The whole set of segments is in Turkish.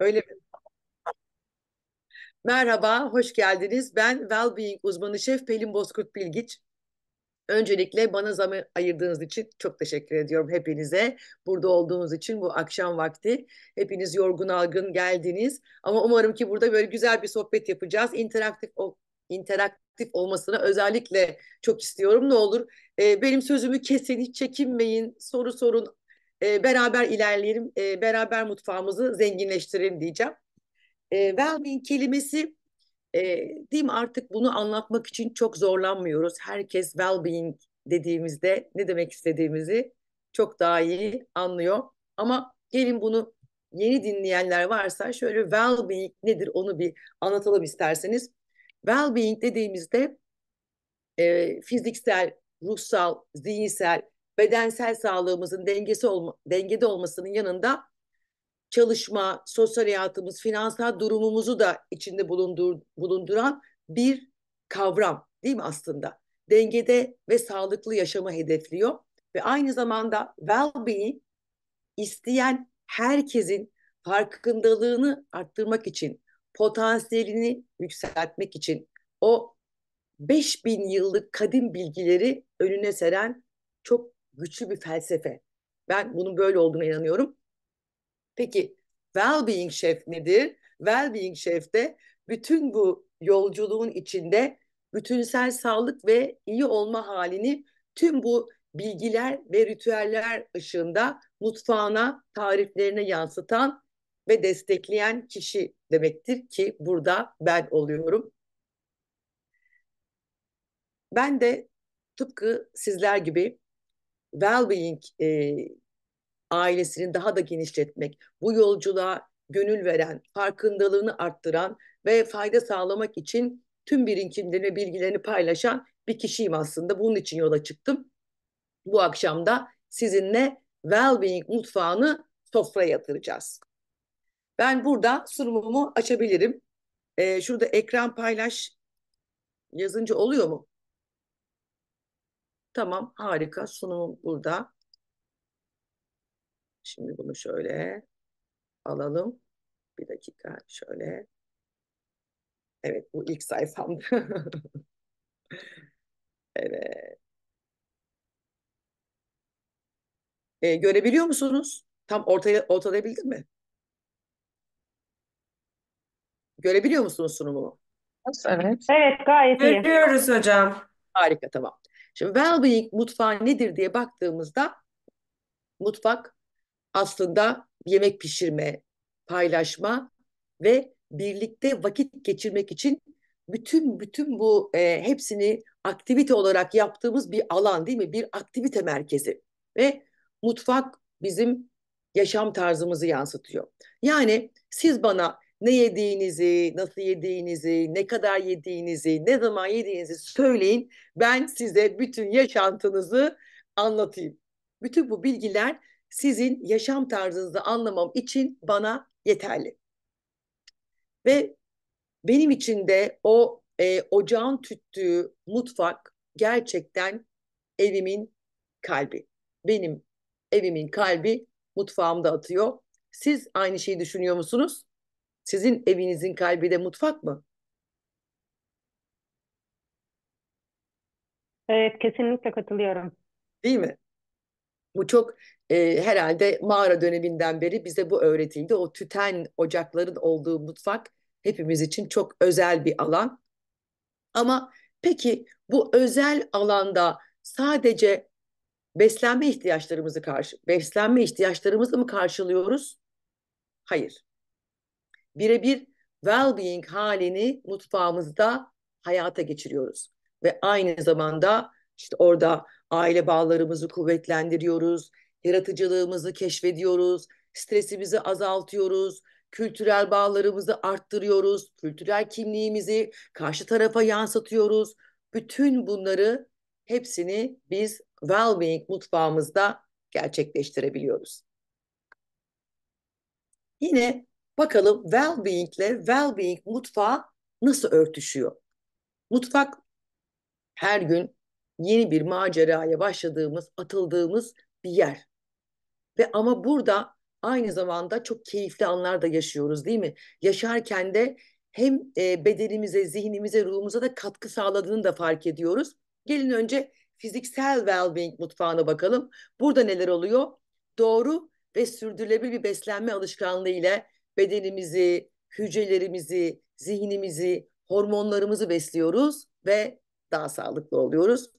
Öyle mi? Merhaba, hoş geldiniz. Ben Wellbeing uzmanı şef Pelin Bozkurt Bilgiç. Öncelikle bana zaman ayırdığınız için çok teşekkür ediyorum hepinize. Burada olduğunuz için bu akşam vakti. Hepiniz yorgun algın geldiniz. Ama umarım ki burada böyle güzel bir sohbet yapacağız. İnteraktif interaktif olmasını özellikle çok istiyorum. Ne olur e, benim sözümü kesin, hiç çekinmeyin, soru sorun, e, beraber ilerleyelim, e, beraber mutfağımızı zenginleştirelim diyeceğim. E, Wellbeing kelimesi e, değil artık bunu anlatmak için çok zorlanmıyoruz. Herkes wellbeing dediğimizde ne demek istediğimizi çok daha iyi anlıyor. Ama gelin bunu yeni dinleyenler varsa şöyle wellbeing nedir onu bir anlatalım isterseniz. Wellbeing dediğimizde e, fiziksel, ruhsal, zihinsel bedensel sağlığımızın dengesi olma, dengede olmasının yanında çalışma, sosyal hayatımız, finansal durumumuzu da içinde bulundur, bulunduran bir kavram değil mi aslında? Dengede ve sağlıklı yaşamı hedefliyor ve aynı zamanda well-being isteyen herkesin farkındalığını arttırmak için, potansiyelini yükseltmek için o 5000 yıllık kadim bilgileri önüne seren çok güçlü bir felsefe. Ben bunun böyle olduğuna inanıyorum. Peki well-being şef nedir? Well-being de bütün bu yolculuğun içinde bütünsel sağlık ve iyi olma halini tüm bu bilgiler ve ritüeller ışığında mutfağına, tariflerine yansıtan ve destekleyen kişi demektir ki burada ben oluyorum. Ben de tıpkı sizler gibi well-being e, ailesini daha da genişletmek, bu yolculuğa gönül veren, farkındalığını arttıran ve fayda sağlamak için tüm birinkimlerini, bilgilerini paylaşan bir kişiyim aslında. Bunun için yola çıktım. Bu akşam da sizinle Wellbeing mutfağını sofraya yatıracağız. Ben burada sunumumu açabilirim. Ee, şurada ekran paylaş yazınca oluyor mu? Tamam harika sunumum burada. Şimdi bunu şöyle alalım. Bir dakika şöyle. Evet bu ilk sayfamdı. evet. Ee, görebiliyor musunuz? Tam ortaya ortalayabildim mi? Görebiliyor musunuz sunumu Evet. Evet gayet iyi. Görüyoruz hocam. Harika tamam. Şimdi well-being mutfağı nedir diye baktığımızda mutfak aslında yemek pişirme, paylaşma ve birlikte vakit geçirmek için bütün bütün bu e, hepsini aktivite olarak yaptığımız bir alan değil mi? Bir aktivite merkezi ve mutfak bizim yaşam tarzımızı yansıtıyor. Yani siz bana ne yediğinizi, nasıl yediğinizi, ne kadar yediğinizi, ne zaman yediğinizi söyleyin. Ben size bütün yaşantınızı anlatayım. Bütün bu bilgiler sizin yaşam tarzınızı anlamam için bana yeterli. Ve benim için de o e, ocağın tüttüğü mutfak gerçekten evimin kalbi. Benim evimin kalbi mutfağımda atıyor. Siz aynı şeyi düşünüyor musunuz? Sizin evinizin kalbi de mutfak mı? Evet kesinlikle katılıyorum. Değil mi? Bu çok e, herhalde mağara döneminden beri bize bu öğretildi. O tüten ocakların olduğu mutfak hepimiz için çok özel bir alan. Ama peki bu özel alanda sadece beslenme ihtiyaçlarımızı karşı beslenme ihtiyaçlarımızı mı karşılıyoruz? Hayır birebir well-being halini mutfağımızda hayata geçiriyoruz. Ve aynı zamanda işte orada aile bağlarımızı kuvvetlendiriyoruz, yaratıcılığımızı keşfediyoruz, stresimizi azaltıyoruz, kültürel bağlarımızı arttırıyoruz, kültürel kimliğimizi karşı tarafa yansıtıyoruz. Bütün bunları hepsini biz well-being mutfağımızda gerçekleştirebiliyoruz. Yine Bakalım well-being ile well-being mutfağı nasıl örtüşüyor? Mutfak her gün yeni bir maceraya başladığımız, atıldığımız bir yer. Ve ama burada aynı zamanda çok keyifli anlar da yaşıyoruz değil mi? Yaşarken de hem e, bedenimize, zihnimize, ruhumuza da katkı sağladığını da fark ediyoruz. Gelin önce fiziksel well-being mutfağına bakalım. Burada neler oluyor? Doğru ve sürdürülebilir bir beslenme alışkanlığı ile bedenimizi, hücrelerimizi, zihnimizi, hormonlarımızı besliyoruz ve daha sağlıklı oluyoruz.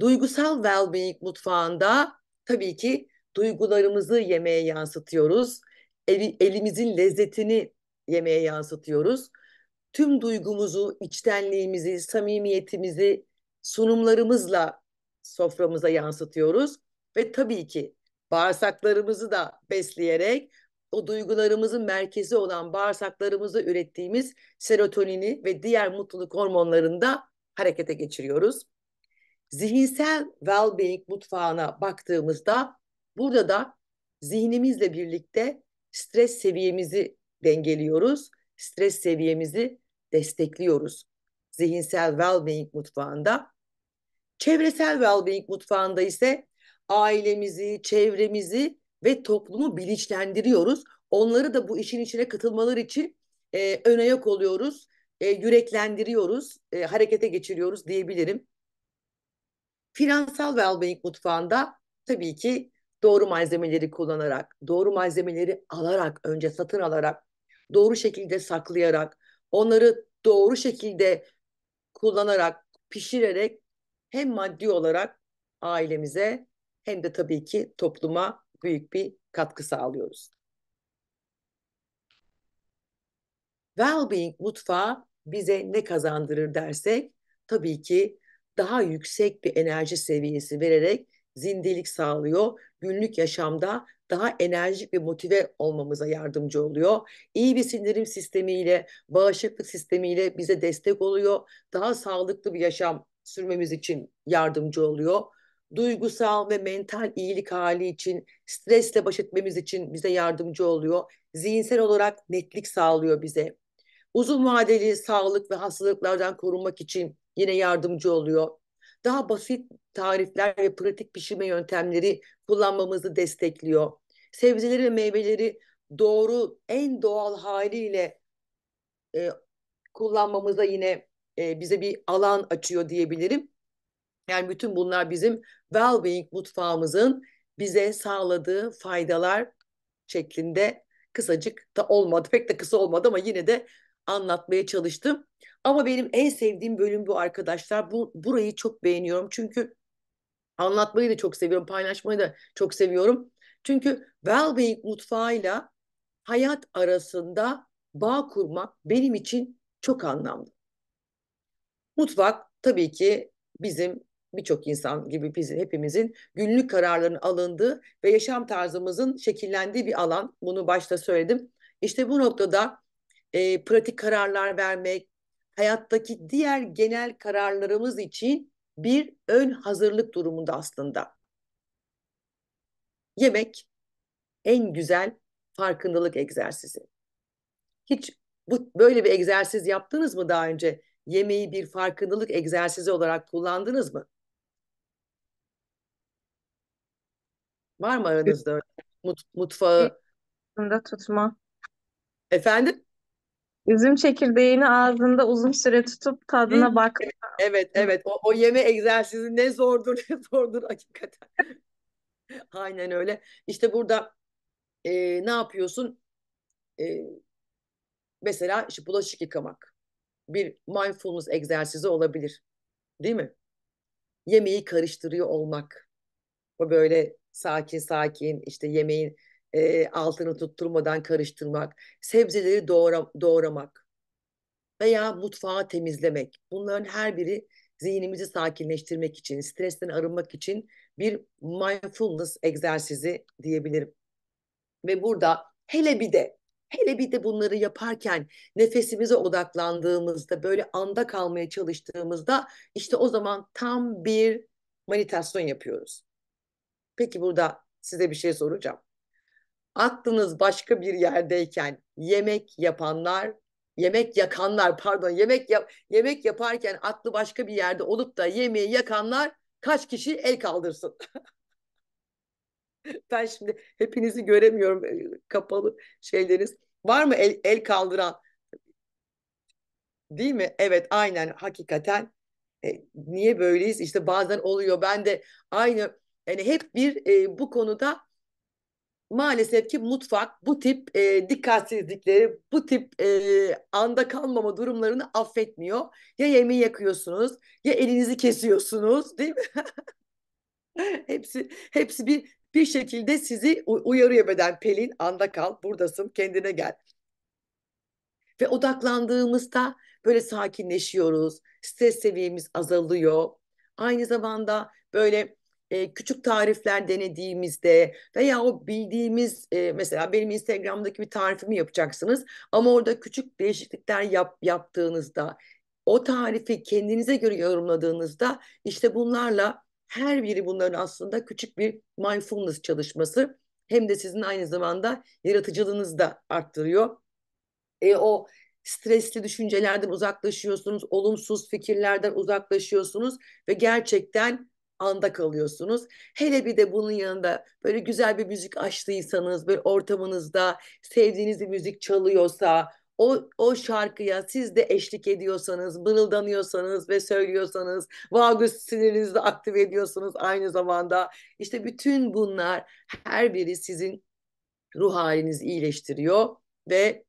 Duygusal well-being mutfağında tabii ki duygularımızı yemeğe yansıtıyoruz. elimizin lezzetini yemeğe yansıtıyoruz. Tüm duygumuzu, içtenliğimizi, samimiyetimizi sunumlarımızla soframıza yansıtıyoruz ve tabii ki bağırsaklarımızı da besleyerek o duygularımızın merkezi olan bağırsaklarımızda ürettiğimiz serotonini ve diğer mutluluk hormonlarını da harekete geçiriyoruz. Zihinsel well-being mutfağına baktığımızda burada da zihnimizle birlikte stres seviyemizi dengeliyoruz, stres seviyemizi destekliyoruz. Zihinsel well-being mutfağında. Çevresel well-being mutfağında ise ailemizi, çevremizi ve toplumu bilinçlendiriyoruz. Onları da bu işin içine katılmaları için e, ön ayak oluyoruz, e, yüreklendiriyoruz, e, harekete geçiriyoruz diyebilirim. Finansal ve albenik mutfağında tabii ki doğru malzemeleri kullanarak, doğru malzemeleri alarak, önce satın alarak, doğru şekilde saklayarak, onları doğru şekilde kullanarak, pişirerek hem maddi olarak ailemize hem de tabii ki topluma büyük bir katkı sağlıyoruz. Wellbeing mutfağı bize ne kazandırır dersek tabii ki daha yüksek bir enerji seviyesi vererek zindelik sağlıyor. Günlük yaşamda daha enerjik ve motive olmamıza yardımcı oluyor. İyi bir sindirim sistemiyle, bağışıklık sistemiyle bize destek oluyor. Daha sağlıklı bir yaşam sürmemiz için yardımcı oluyor duygusal ve mental iyilik hali için, stresle baş etmemiz için bize yardımcı oluyor. Zihinsel olarak netlik sağlıyor bize. Uzun vadeli sağlık ve hastalıklardan korunmak için yine yardımcı oluyor. Daha basit tarifler ve pratik pişirme yöntemleri kullanmamızı destekliyor. Sebzeleri ve meyveleri doğru, en doğal haliyle e, kullanmamıza yine e, bize bir alan açıyor diyebilirim. Yani bütün bunlar bizim Wellbeing mutfağımızın bize sağladığı faydalar şeklinde kısacık da olmadı. Pek de kısa olmadı ama yine de anlatmaya çalıştım. Ama benim en sevdiğim bölüm bu arkadaşlar. Bu burayı çok beğeniyorum. Çünkü anlatmayı da çok seviyorum, paylaşmayı da çok seviyorum. Çünkü Wellbeing mutfağıyla hayat arasında bağ kurmak benim için çok anlamlı. Mutfak tabii ki bizim birçok insan gibi biz hepimizin günlük kararların alındığı ve yaşam tarzımızın şekillendiği bir alan. Bunu başta söyledim. İşte bu noktada e, pratik kararlar vermek, hayattaki diğer genel kararlarımız için bir ön hazırlık durumunda aslında. Yemek en güzel farkındalık egzersizi. Hiç bu böyle bir egzersiz yaptınız mı daha önce? Yemeği bir farkındalık egzersizi olarak kullandınız mı? Var mı aranızda Mut, mutfağı? Ağzında tutma. Efendim? Üzüm çekirdeğini ağzında uzun süre tutup tadına bak. Evet, evet. O, o yeme egzersizi ne zordur, ne zordur hakikaten. Aynen öyle. İşte burada e, ne yapıyorsun? E, mesela işte bulaşık yıkamak. Bir mindfulness egzersizi olabilir. Değil mi? Yemeği karıştırıyor olmak o böyle sakin sakin işte yemeğin e, altını tutturmadan karıştırmak, sebzeleri doğra, doğramak veya mutfağı temizlemek. Bunların her biri zihnimizi sakinleştirmek için, stresten arınmak için bir mindfulness egzersizi diyebilirim. Ve burada hele bir de hele bir de bunları yaparken nefesimize odaklandığımızda böyle anda kalmaya çalıştığımızda işte o zaman tam bir meditasyon yapıyoruz. Peki burada size bir şey soracağım. Aklınız başka bir yerdeyken yemek yapanlar, yemek yakanlar pardon, yemek yap yemek yaparken aklı başka bir yerde olup da yemeği yakanlar kaç kişi el kaldırsın? ben şimdi hepinizi göremiyorum e, kapalı şeyleriniz. Var mı el, el kaldıran? Değil mi? Evet aynen hakikaten. E, niye böyleyiz? İşte bazen oluyor. Ben de aynı yani hep bir e, bu konuda maalesef ki mutfak bu tip e, dikkatsizlikleri, bu tip e, anda kalmama durumlarını affetmiyor. Ya yemeği yakıyorsunuz, ya elinizi kesiyorsunuz, değil mi? hepsi hepsi bir bir şekilde sizi uyarıyor beden. Pelin anda kal, buradasın, kendine gel. Ve odaklandığımızda böyle sakinleşiyoruz. Stres seviyemiz azalıyor. Aynı zamanda böyle e, küçük tarifler denediğimizde veya o bildiğimiz e, mesela benim Instagram'daki bir tarifimi yapacaksınız ama orada küçük değişiklikler yap, yaptığınızda o tarifi kendinize göre yorumladığınızda işte bunlarla her biri bunların aslında küçük bir mindfulness çalışması hem de sizin aynı zamanda yaratıcılığınızı da arttırıyor. E, o stresli düşüncelerden uzaklaşıyorsunuz, olumsuz fikirlerden uzaklaşıyorsunuz ve gerçekten anda kalıyorsunuz. Hele bir de bunun yanında böyle güzel bir müzik açtıysanız, böyle ortamınızda sevdiğiniz bir müzik çalıyorsa, o, o şarkıya siz de eşlik ediyorsanız, bırıldanıyorsanız ve söylüyorsanız, vagus sinirinizi aktive ediyorsunuz aynı zamanda. İşte bütün bunlar her biri sizin ruh halinizi iyileştiriyor ve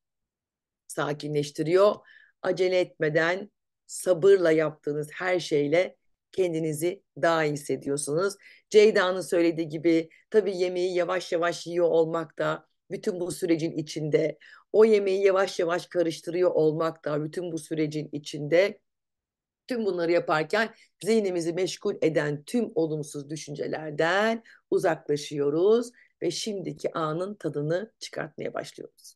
sakinleştiriyor. Acele etmeden sabırla yaptığınız her şeyle kendinizi daha iyi hissediyorsunuz. Ceyda'nın söylediği gibi tabii yemeği yavaş yavaş yiyor olmak da bütün bu sürecin içinde o yemeği yavaş yavaş karıştırıyor olmak da bütün bu sürecin içinde tüm bunları yaparken zihnimizi meşgul eden tüm olumsuz düşüncelerden uzaklaşıyoruz ve şimdiki anın tadını çıkartmaya başlıyoruz.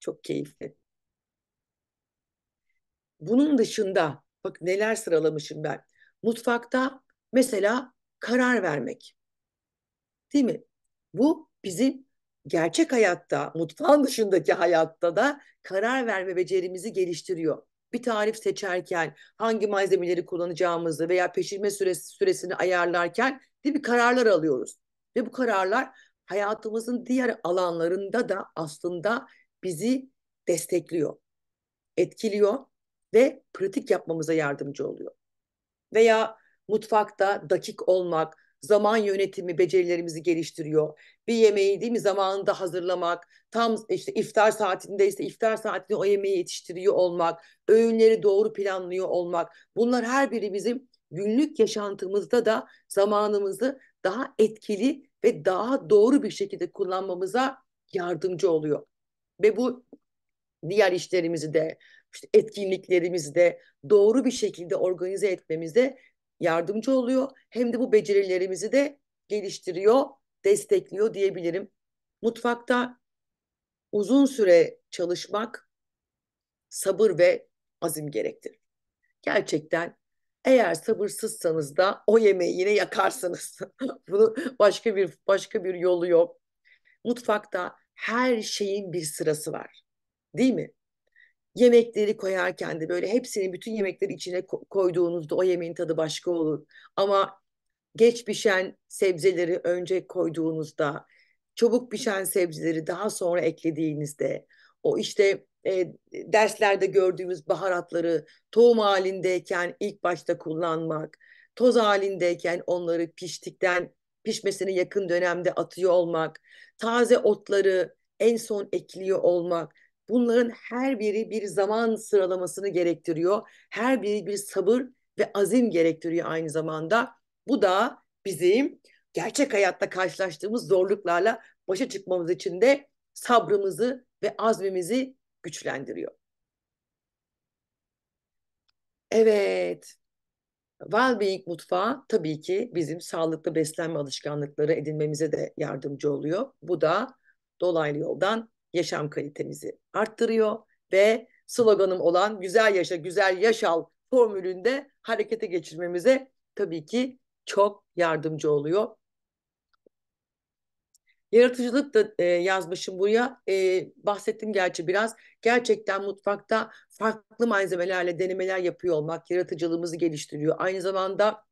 Çok keyifli. Bunun dışında bak neler sıralamışım ben mutfakta mesela karar vermek. Değil mi? Bu bizim gerçek hayatta, mutfağın dışındaki hayatta da karar verme becerimizi geliştiriyor. Bir tarif seçerken, hangi malzemeleri kullanacağımızı veya pişirme süresi, süresini ayarlarken değil mi kararlar alıyoruz. Ve bu kararlar hayatımızın diğer alanlarında da aslında bizi destekliyor, etkiliyor ve pratik yapmamıza yardımcı oluyor veya mutfakta dakik olmak, zaman yönetimi becerilerimizi geliştiriyor. Bir yemeği değil mi zamanında hazırlamak, tam işte iftar saatindeyse iftar saatinde o yemeği yetiştiriyor olmak, öğünleri doğru planlıyor olmak. Bunlar her biri bizim günlük yaşantımızda da zamanımızı daha etkili ve daha doğru bir şekilde kullanmamıza yardımcı oluyor. Ve bu diğer işlerimizi de işte etkinliklerimizde doğru bir şekilde organize etmemize yardımcı oluyor. Hem de bu becerilerimizi de geliştiriyor, destekliyor diyebilirim. Mutfakta uzun süre çalışmak sabır ve azim gerektirir. Gerçekten eğer sabırsızsanız da o yemeği yine yakarsınız. Bunu başka bir başka bir yolu yok. Mutfakta her şeyin bir sırası var. Değil mi? Yemekleri koyarken de böyle hepsini bütün yemekleri içine koyduğunuzda o yemeğin tadı başka olur. Ama geç pişen sebzeleri önce koyduğunuzda, çabuk pişen sebzeleri daha sonra eklediğinizde, o işte e, derslerde gördüğümüz baharatları tohum halindeyken ilk başta kullanmak, toz halindeyken onları piştikten pişmesine yakın dönemde atıyor olmak, taze otları en son ekliyor olmak. Bunların her biri bir zaman sıralamasını gerektiriyor. Her biri bir sabır ve azim gerektiriyor aynı zamanda. Bu da bizim gerçek hayatta karşılaştığımız zorluklarla başa çıkmamız için de sabrımızı ve azmimizi güçlendiriyor. Evet. Wellbeing mutfağı tabii ki bizim sağlıklı beslenme alışkanlıkları edinmemize de yardımcı oluyor. Bu da dolaylı yoldan yaşam kalitemizi arttırıyor ve sloganım olan güzel yaşa güzel yaşal formülünde harekete geçirmemize tabii ki çok yardımcı oluyor. Yaratıcılık da e, yazmışım buraya. E, bahsettim gerçi biraz. Gerçekten mutfakta farklı malzemelerle denemeler yapıyor olmak yaratıcılığımızı geliştiriyor. Aynı zamanda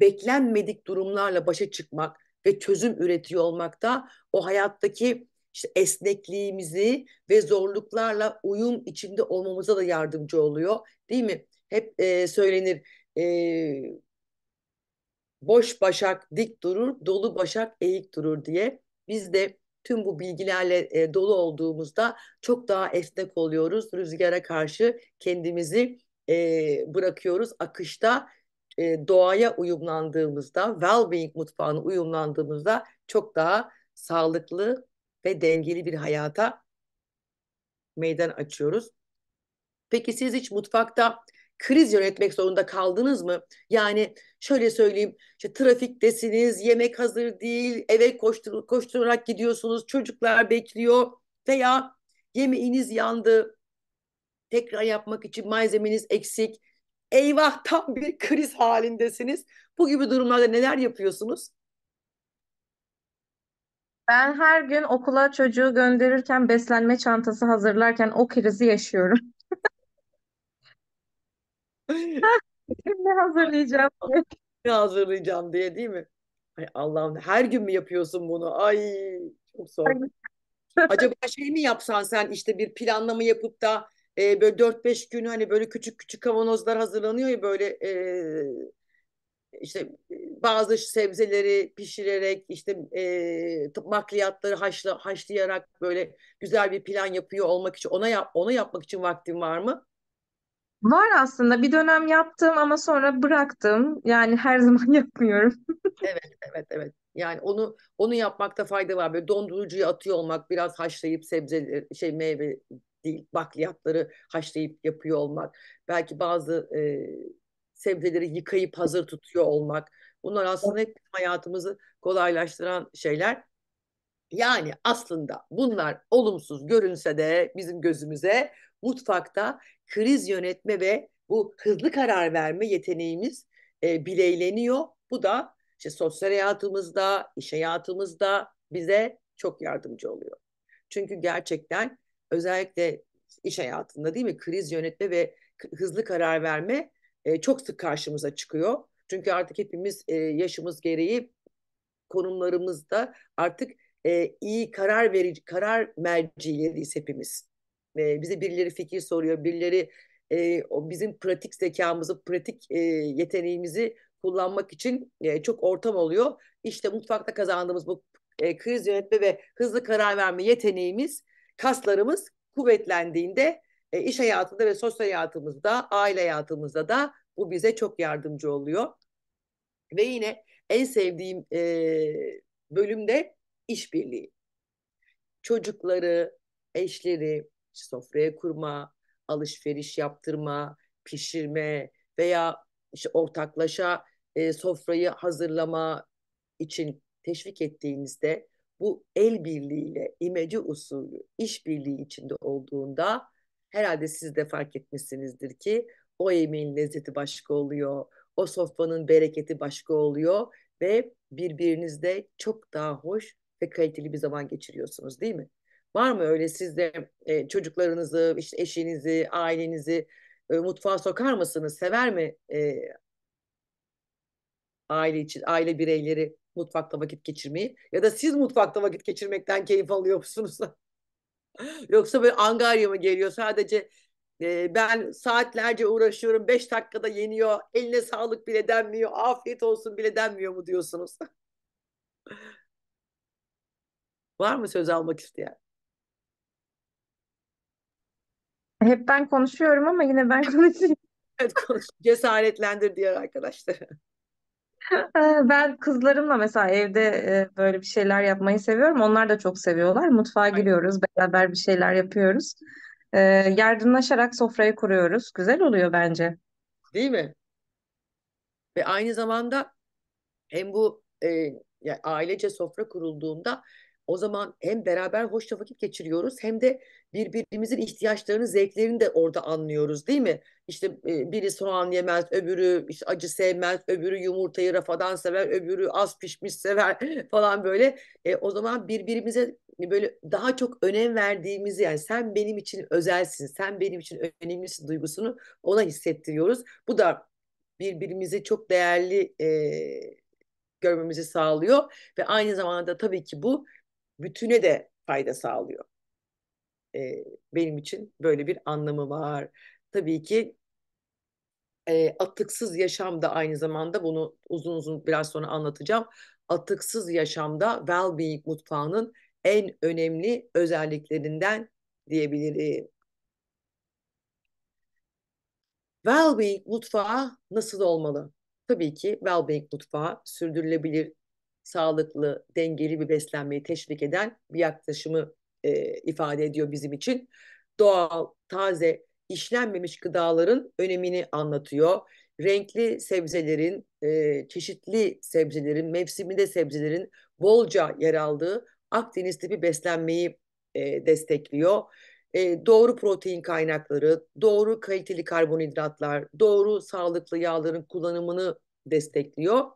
beklenmedik durumlarla başa çıkmak ve çözüm üretiyor olmak da o hayattaki işte esnekliğimizi ve zorluklarla uyum içinde olmamıza da yardımcı oluyor. Değil mi? Hep e, söylenir e, boş başak dik durur, dolu başak eğik durur diye. Biz de tüm bu bilgilerle e, dolu olduğumuzda çok daha esnek oluyoruz. Rüzgara karşı kendimizi e, bırakıyoruz. Akışta e, doğaya uyumlandığımızda, well-being mutfağına uyumlandığımızda çok daha sağlıklı ve dengeli bir hayata meydan açıyoruz. Peki siz hiç mutfakta kriz yönetmek zorunda kaldınız mı? Yani şöyle söyleyeyim, işte trafiktesiniz, yemek hazır değil, eve koştur koşturarak gidiyorsunuz, çocuklar bekliyor veya yemeğiniz yandı, tekrar yapmak için malzemeniz eksik. Eyvah tam bir kriz halindesiniz. Bu gibi durumlarda neler yapıyorsunuz? Ben her gün okula çocuğu gönderirken beslenme çantası hazırlarken o krizi yaşıyorum. Ne hazırlayacağım diye. Ne hazırlayacağım diye değil mi? Ay Allah'ım her gün mü yapıyorsun bunu? Ay çok zor. Acaba şey mi yapsan sen işte bir planlama yapıp da e, böyle 4-5 günü hani böyle küçük küçük kavanozlar hazırlanıyor ya böyle e, işte bazı sebzeleri pişirerek işte e, makliyatları haşla, haşlayarak böyle güzel bir plan yapıyor olmak için ona yap, onu yapmak için vaktin var mı? Var aslında bir dönem yaptım ama sonra bıraktım. Yani her zaman yapmıyorum. evet, evet, evet. Yani onu onu yapmakta fayda var. Böyle dondurucuya atıyor olmak, biraz haşlayıp sebze şey meyve değil, bakliyatları haşlayıp yapıyor olmak. Belki bazı e, sebzeleri yıkayıp hazır tutuyor olmak. Bunlar aslında hep hayatımızı kolaylaştıran şeyler. Yani aslında bunlar olumsuz görünse de bizim gözümüze mutfakta kriz yönetme ve bu hızlı karar verme yeteneğimiz e, bileyleniyor. Bu da işte sosyal hayatımızda, iş hayatımızda bize çok yardımcı oluyor. Çünkü gerçekten özellikle iş hayatında değil mi kriz yönetme ve hızlı karar verme e, çok sık karşımıza çıkıyor. Çünkü artık hepimiz e, yaşımız gereği konumlarımızda artık e, iyi karar verici, karar mercileriyiz hepimiz. E, bize birileri fikir soruyor, birileri e, o bizim pratik zekamızı, pratik e, yeteneğimizi kullanmak için e, çok ortam oluyor. İşte mutfakta kazandığımız bu e, kriz yönetme ve hızlı karar verme yeteneğimiz, kaslarımız kuvvetlendiğinde e, iş hayatında ve sosyal hayatımızda, aile hayatımızda da bu bize çok yardımcı oluyor. Ve yine en sevdiğim e, bölümde işbirliği. Çocukları, eşleri sofraya kurma, alışveriş yaptırma, pişirme veya işte ortaklaşa e, sofrayı hazırlama için teşvik ettiğinizde bu el birliğiyle imece usulü işbirliği içinde olduğunda herhalde siz de fark etmişsinizdir ki o yemeğin lezzeti başka oluyor o sofranın bereketi başka oluyor ve birbirinizde çok daha hoş ve kaliteli bir zaman geçiriyorsunuz değil mi? Var mı öyle sizde e, çocuklarınızı, işte eşinizi, ailenizi e, mutfağa sokar mısınız? Sever mi e, aile için, aile bireyleri mutfakta vakit geçirmeyi? Ya da siz mutfakta vakit geçirmekten keyif alıyor musunuz? Yoksa böyle angarya mı geliyor sadece ben saatlerce uğraşıyorum. Beş dakikada yeniyor. Eline sağlık bile denmiyor. Afiyet olsun bile denmiyor mu diyorsunuz? Var mı söz almak isteyen? Hep ben konuşuyorum ama yine ben konuşayım. evet konuş. Cesaretlendir diğer arkadaşlar. Ben kızlarımla mesela evde böyle bir şeyler yapmayı seviyorum. Onlar da çok seviyorlar. Mutfağa giriyoruz, beraber bir şeyler yapıyoruz e, yardımlaşarak sofrayı kuruyoruz. Güzel oluyor bence. Değil mi? Ve aynı zamanda hem bu e, yani ailece sofra kurulduğunda o zaman hem beraber hoşça vakit geçiriyoruz hem de birbirimizin ihtiyaçlarını, zevklerini de orada anlıyoruz değil mi? İşte e, biri soğan yemez, öbürü işte acı sevmez, öbürü yumurtayı rafadan sever, öbürü az pişmiş sever falan böyle. E, o zaman birbirimize e, böyle daha çok önem verdiğimizi yani sen benim için özelsin, sen benim için önemlisin duygusunu ona hissettiriyoruz. Bu da birbirimizi çok değerli e, görmemizi sağlıyor ve aynı zamanda tabii ki bu bütüne de fayda sağlıyor. E, benim için böyle bir anlamı var. Tabii ki e, atıksız yaşam da aynı zamanda bunu uzun uzun biraz sonra anlatacağım. Atıksız yaşamda well-being mutfağının en önemli özelliklerinden diyebilirim. Wellbeing mutfağı nasıl olmalı? Tabii ki Wellbeing mutfağı sürdürülebilir sağlıklı, dengeli bir beslenmeyi teşvik eden bir yaklaşımı e, ifade ediyor bizim için. Doğal, taze, işlenmemiş gıdaların önemini anlatıyor. Renkli sebzelerin, e, çeşitli sebzelerin, mevsiminde sebzelerin bolca yer aldığı Akdeniz tipi beslenmeyi e, destekliyor. E, doğru protein kaynakları, doğru kaliteli karbonhidratlar, doğru sağlıklı yağların kullanımını destekliyor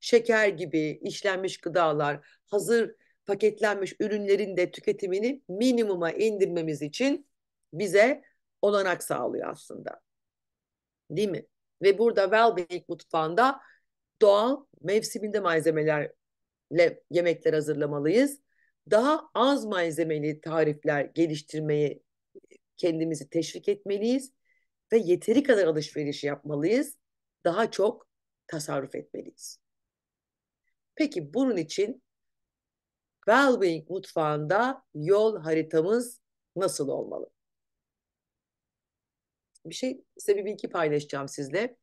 şeker gibi işlenmiş gıdalar, hazır paketlenmiş ürünlerin de tüketimini minimuma indirmemiz için bize olanak sağlıyor aslında. Değil mi? Ve burada Wellbeing mutfağında doğal mevsiminde malzemelerle yemekler hazırlamalıyız. Daha az malzemeli tarifler geliştirmeyi kendimizi teşvik etmeliyiz ve yeteri kadar alışveriş yapmalıyız. Daha çok tasarruf etmeliyiz. Peki bunun için Wellbeing mutfağında yol haritamız nasıl olmalı? Bir şey size bir bilgi paylaşacağım sizle.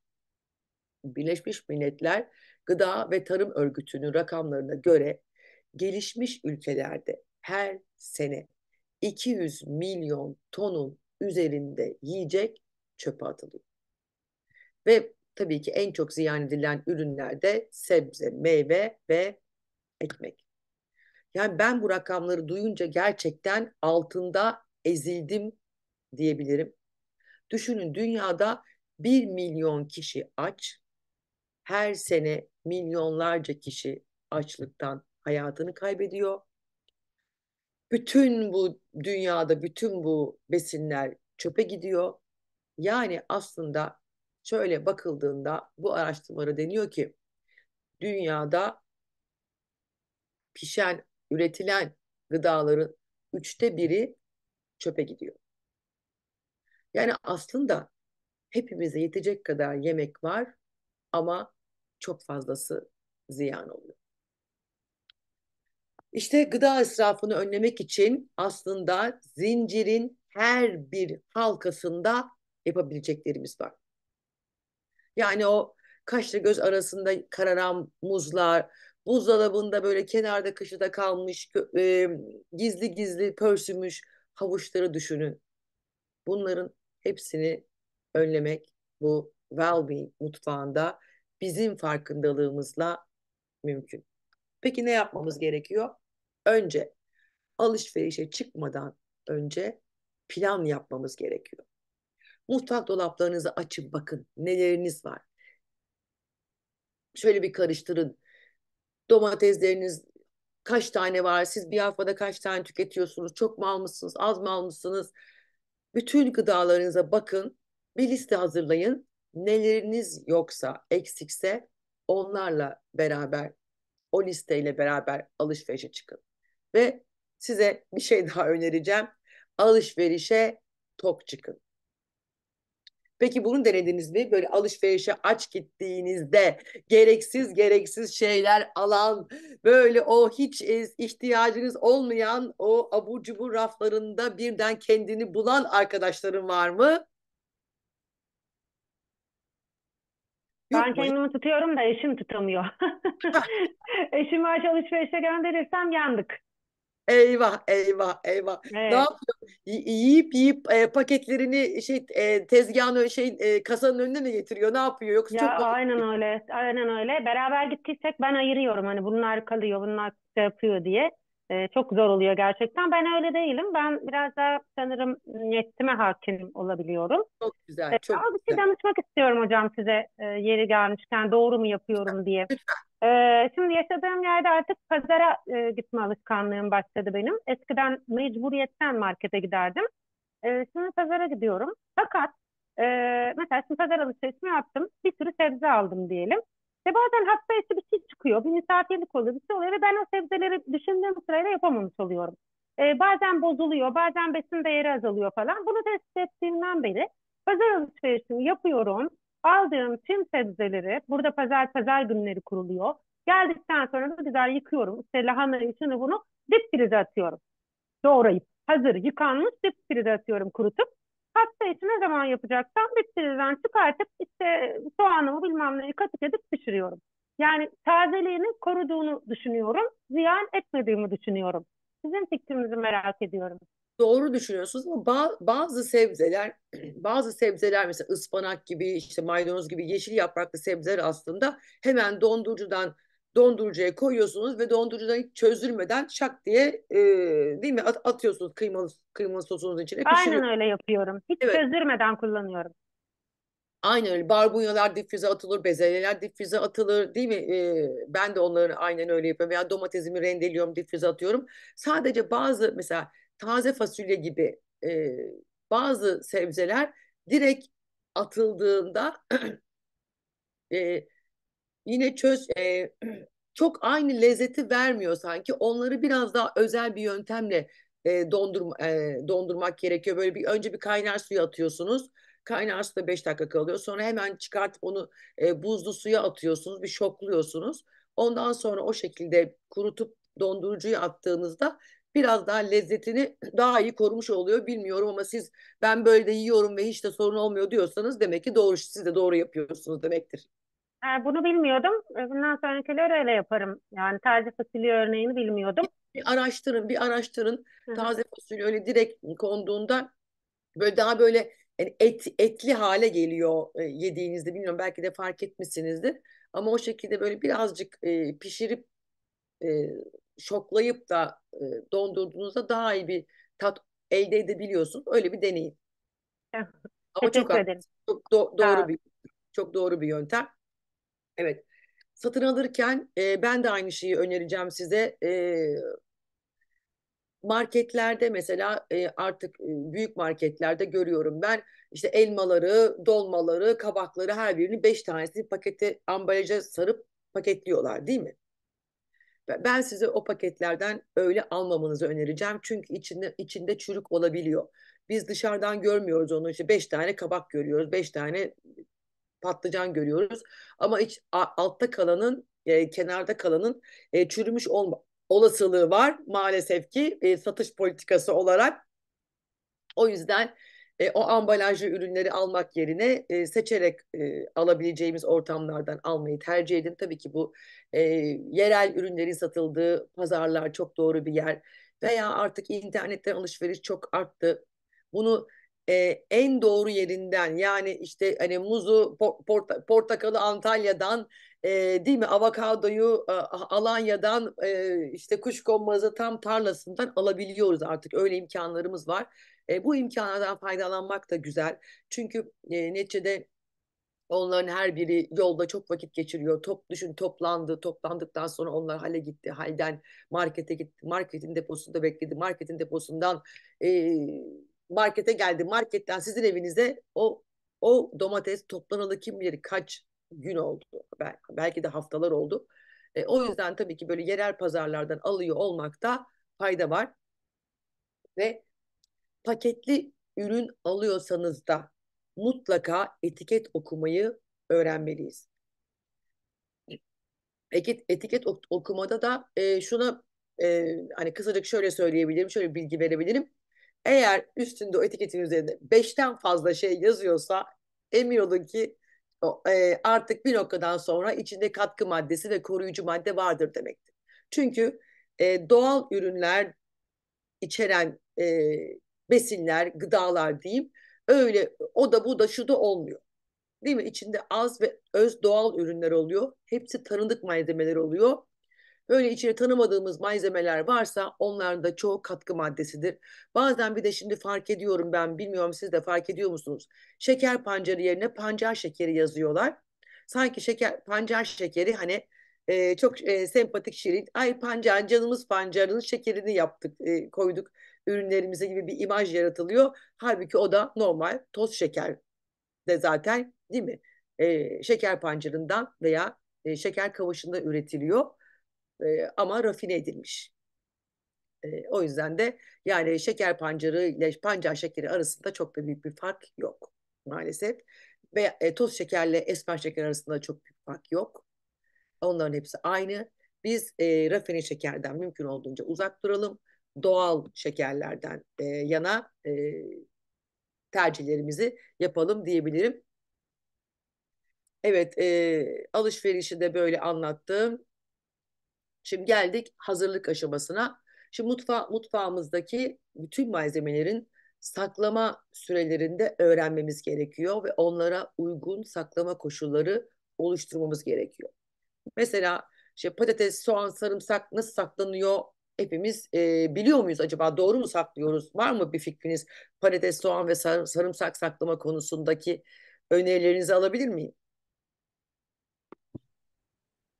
Birleşmiş Milletler Gıda ve Tarım Örgütü'nün rakamlarına göre gelişmiş ülkelerde her sene 200 milyon tonun üzerinde yiyecek çöpe atılıyor. Ve tabii ki en çok ziyan edilen ürünlerde sebze, meyve ve ekmek. Yani ben bu rakamları duyunca gerçekten altında ezildim diyebilirim. Düşünün dünyada 1 milyon kişi aç. Her sene milyonlarca kişi açlıktan hayatını kaybediyor. Bütün bu dünyada bütün bu besinler çöpe gidiyor. Yani aslında Şöyle bakıldığında bu araştırmada deniyor ki dünyada pişen, üretilen gıdaların üçte biri çöpe gidiyor. Yani aslında hepimize yetecek kadar yemek var ama çok fazlası ziyan oluyor. İşte gıda israfını önlemek için aslında zincirin her bir halkasında yapabileceklerimiz var. Yani o kaşla göz arasında kararan muzlar, buzdolabında böyle kenarda kışıda kalmış, e, gizli gizli pörsümüş havuçları düşünün. Bunların hepsini önlemek bu Wellbeing mutfağında bizim farkındalığımızla mümkün. Peki ne yapmamız gerekiyor? Önce alışverişe çıkmadan önce plan yapmamız gerekiyor. Mutfak dolaplarınızı açın bakın neleriniz var. Şöyle bir karıştırın. Domatesleriniz kaç tane var? Siz bir haftada kaç tane tüketiyorsunuz? Çok mu almışsınız? Az mı almışsınız? Bütün gıdalarınıza bakın. Bir liste hazırlayın. Neleriniz yoksa, eksikse onlarla beraber, o listeyle beraber alışverişe çıkın. Ve size bir şey daha önereceğim. Alışverişe tok çıkın. Peki bunu denediniz mi? Böyle alışverişe aç gittiğinizde gereksiz gereksiz şeyler alan, böyle o hiç e, ihtiyacınız olmayan o abur cubur raflarında birden kendini bulan arkadaşların var mı? Ben kendimi tutuyorum da eşim tutamıyor. Eşim aç alışverişe gönderirsem yandık. Eyvah eyvah eyvah. Evet. Ne yapıyor? Y- yiyip yiyip e, paketlerini şey e, tezgahın şey e, kasanın önüne mi getiriyor? Ne yapıyor? Yoksa Ya çok aynen öyle. Aynen öyle. Beraber gittiysek ben ayırıyorum hani bunlar kalıyor, bunlar şey yapıyor diye. Ee, çok zor oluyor gerçekten. Ben öyle değilim. Ben biraz daha sanırım niyetime hakim olabiliyorum. çok güzel, Ee, çok ama bir şey danışmak istiyorum hocam size e, yeri gelmişken doğru mu yapıyorum diye. Lütfen. Ee, şimdi yaşadığım yerde artık pazara e, gitme alışkanlığım başladı benim. Eskiden mecburiyetten markete giderdim. Ee, şimdi pazara gidiyorum. Fakat e, mesela şimdi pazar alışverişimi yaptım. Bir sürü sebze aldım diyelim. Ve bazen hafta içi bir şey çıkıyor. Bir misafirlik oluyor, bir şey oluyor ve ben o sebzeleri düşündüğüm sırayla yapamamış oluyorum. Ee, bazen bozuluyor, bazen besin değeri azalıyor falan. Bunu tespit ettiğimden beri pazar alışverişimi yapıyorum aldığım tüm sebzeleri burada pazar pazar günleri kuruluyor. Geldikten sonra da güzel yıkıyorum. İşte lahanayı şunu bunu dip frize atıyorum. Doğrayıp hazır yıkanmış dip frize atıyorum kurutup. Pasta için ne zaman yapacaksam dip frizeden çıkartıp işte soğanımı bilmem neyi katık edip pişiriyorum. Yani tazeliğini koruduğunu düşünüyorum. Ziyan etmediğimi düşünüyorum. Sizin fikrinizi merak ediyorum doğru düşünüyorsunuz ama ba- bazı sebzeler bazı sebzeler mesela ıspanak gibi işte maydanoz gibi yeşil yapraklı sebzeler aslında hemen dondurucudan dondurucuya koyuyorsunuz ve dondurucudan hiç çözülmeden şak diye e, değil mi At- atıyorsunuz kıymalı kıymalı sosunuzun içine Aynen öyle yapıyorum. Hiç Evet. çözdürmeden kullanıyorum. Aynen öyle. Barbunyalar difüze atılır, bezelyeler difüze atılır değil mi? Ee, ben de onları aynen öyle yapıyorum. Veya domatesimi rendeliyorum, difüze atıyorum. Sadece bazı mesela taze fasulye gibi e, bazı sebzeler direkt atıldığında e, yine çöz e, çok aynı lezzeti vermiyor sanki. Onları biraz daha özel bir yöntemle e, dondurma, e, dondurmak gerekiyor. Böyle bir önce bir kaynar suya atıyorsunuz. Kaynar suda 5 dakika kalıyor. Sonra hemen çıkartıp onu e, buzlu suya atıyorsunuz. Bir şokluyorsunuz. Ondan sonra o şekilde kurutup dondurucuya attığınızda biraz daha lezzetini daha iyi korumuş oluyor bilmiyorum ama siz ben böyle de yiyorum ve hiç de sorun olmuyor diyorsanız demek ki doğru siz de doğru yapıyorsunuz demektir. Bunu bilmiyordum. Bundan sonrakileri öyle yaparım. Yani taze fasulye örneğini bilmiyordum. Bir araştırın, bir araştırın. Hı-hı. Taze fasulye öyle direkt konduğunda böyle daha böyle yani et, etli hale geliyor e, yediğinizde. Bilmiyorum belki de fark etmişsinizdir. Ama o şekilde böyle birazcık e, pişirip e, şoklayıp da e, dondurduğunuzda daha iyi bir tat elde edebiliyorsun. Öyle bir deneyin. Ama çok çok do- doğru bir çok doğru bir yöntem. Evet. Satın alırken e, ben de aynı şeyi önereceğim size. E, marketlerde mesela e, artık e, büyük marketlerde görüyorum ben işte elmaları, dolmaları, kabakları her birini beş tanesini pakete ambalaja sarıp paketliyorlar değil mi? Ben size o paketlerden öyle almamanızı önereceğim. Çünkü içinde, içinde çürük olabiliyor. Biz dışarıdan görmüyoruz onu. İşte beş tane kabak görüyoruz. Beş tane patlıcan görüyoruz. Ama iç, altta kalanın, e, kenarda kalanın e, çürümüş olma, olasılığı var. Maalesef ki e, satış politikası olarak. O yüzden e, o ambalajlı ürünleri almak yerine e, seçerek e, alabileceğimiz ortamlardan almayı tercih edin. Tabii ki bu e, yerel ürünlerin satıldığı pazarlar çok doğru bir yer veya artık internetten alışveriş çok arttı. Bunu e, en doğru yerinden yani işte hani muzu porta, portakalı Antalya'dan e, değil mi avokadoyu e, Alanya'dan e, işte kuşkonmazı tam tarlasından alabiliyoruz artık öyle imkanlarımız var e, bu imkanlardan faydalanmak da güzel. Çünkü e, neticede Onların her biri yolda çok vakit geçiriyor. Top düşün toplandı. Toplandıktan sonra onlar hale gitti. Halden markete gitti. Marketin deposunda bekledi. Marketin deposundan e, markete geldi. Marketten sizin evinize o o domates toplanalı kim bilir kaç gün oldu. belki de haftalar oldu. E, o yüzden tabii ki böyle yerel pazarlardan alıyor olmakta fayda var. Ve paketli ürün alıyorsanız da mutlaka etiket okumayı öğrenmeliyiz. Etiket, etiket okumada da e, şuna e, hani kısacık şöyle söyleyebilirim, şöyle bilgi verebilirim. Eğer üstünde o etiketin üzerinde beşten fazla şey yazıyorsa emin olun ki e, artık bir noktadan sonra içinde katkı maddesi ve koruyucu madde vardır demektir. Çünkü e, doğal ürünler içeren e, besinler, gıdalar diyeyim. Öyle o da bu da şu da olmuyor. Değil mi? İçinde az ve öz doğal ürünler oluyor. Hepsi tanıdık malzemeler oluyor. Böyle içine tanımadığımız malzemeler varsa onların da çoğu katkı maddesidir. Bazen bir de şimdi fark ediyorum ben bilmiyorum siz de fark ediyor musunuz? Şeker pancarı yerine pancar şekeri yazıyorlar. Sanki şeker pancar şekeri hani e, çok e, sempatik şirin. Ay pancar canımız pancarın şekerini yaptık e, koyduk ürünlerimize gibi bir imaj yaratılıyor. Halbuki o da normal toz şeker de zaten değil mi? E, şeker pancarından veya e, şeker kavuşunda üretiliyor e, ama rafine edilmiş. E, o yüzden de yani şeker pancarı ile pancar şekeri arasında çok da büyük bir fark yok maalesef. Ve e, toz şekerle esmer şeker arasında çok büyük fark yok. Onların hepsi aynı. Biz e, rafine şekerden mümkün olduğunca uzak duralım doğal şekerlerden e, yana e, tercihlerimizi yapalım diyebilirim. Evet, e, alışverişi de böyle anlattım. Şimdi geldik hazırlık aşamasına. Şimdi mutfa mutfağımızdaki bütün malzemelerin saklama sürelerinde öğrenmemiz gerekiyor ve onlara uygun saklama koşulları oluşturmamız gerekiyor. Mesela işte patates, soğan, sarımsak nasıl saklanıyor hepimiz e, biliyor muyuz acaba doğru mu saklıyoruz? Var mı bir fikriniz patates, soğan ve sar, sarımsak saklama konusundaki önerilerinizi alabilir miyim?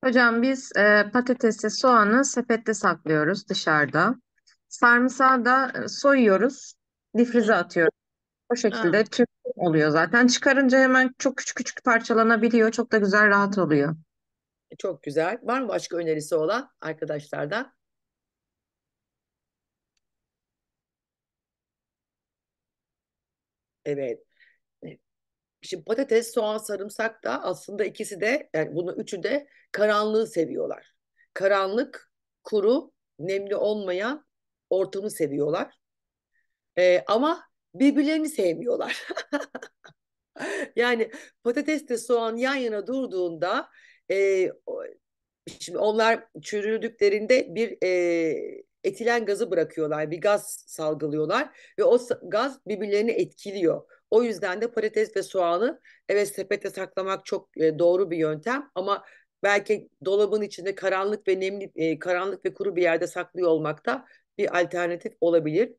Hocam biz e, patatesi, soğanı sepette saklıyoruz dışarıda. Sarımsağı da e, soyuyoruz, difrize atıyoruz. O şekilde Ha. tüm oluyor zaten. Çıkarınca hemen çok küçük küçük parçalanabiliyor. Çok da güzel rahat oluyor. Çok güzel. Var mı başka önerisi olan arkadaşlardan? Evet. E, şimdi patates, soğan, sarımsak da aslında ikisi de yani bunu üçü de karanlığı seviyorlar. Karanlık, kuru, nemli olmayan ortamı seviyorlar. Ee, ama birbirlerini sevmiyorlar. yani patates de soğan yan yana durduğunda e, şimdi onlar çürüdüklerinde bir e, etilen gazı bırakıyorlar. Bir gaz salgılıyorlar ve o gaz birbirlerini etkiliyor. O yüzden de patates ve soğanı evet sepete saklamak çok e, doğru bir yöntem ama belki dolabın içinde karanlık ve nemli e, karanlık ve kuru bir yerde saklıyor olmak da bir alternatif olabilir.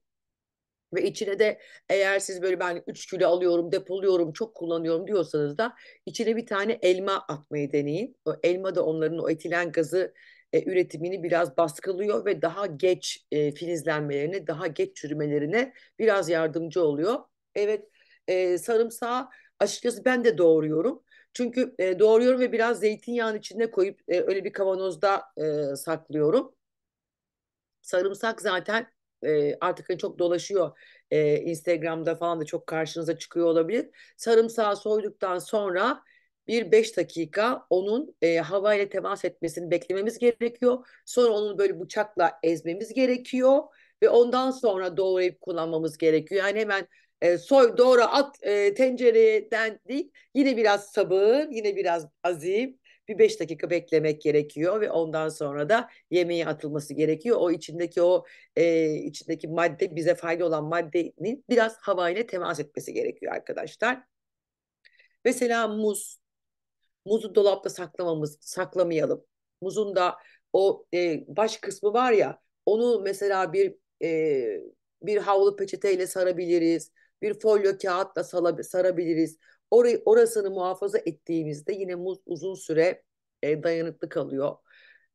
Ve içine de eğer siz böyle ben 3 kilo alıyorum, depoluyorum, çok kullanıyorum diyorsanız da içine bir tane elma atmayı deneyin. O elma da onların o etilen gazı e, üretimini biraz baskılıyor ve daha geç e, filizlenmelerine, daha geç çürümelerine biraz yardımcı oluyor. Evet, e, sarımsağı açıkçası ben de doğruyorum. Çünkü e, doğruyorum ve biraz zeytinyağının içinde koyup e, öyle bir kavanozda e, saklıyorum. Sarımsak zaten e, artık hani çok dolaşıyor e, Instagram'da falan da çok karşınıza çıkıyor olabilir. Sarımsağı soyduktan sonra bir beş dakika onun e, havayla temas etmesini beklememiz gerekiyor. Sonra onu böyle bıçakla ezmemiz gerekiyor ve ondan sonra doğrayıp kullanmamız gerekiyor. Yani hemen e, soy doğru at e, tencereden değil yine biraz sabır yine biraz azim bir beş dakika beklemek gerekiyor ve ondan sonra da yemeğe atılması gerekiyor. O içindeki o e, içindeki madde bize fayda olan maddenin biraz havayla temas etmesi gerekiyor arkadaşlar. Mesela muz Muzu dolapta saklamamız, saklamayalım. Muzun da o e, baş kısmı var ya onu mesela bir e, bir havlu peçeteyle sarabiliriz. Bir folyo kağıtla sarabiliriz. Orayı, orasını muhafaza ettiğimizde yine muz uzun süre e, dayanıklı kalıyor.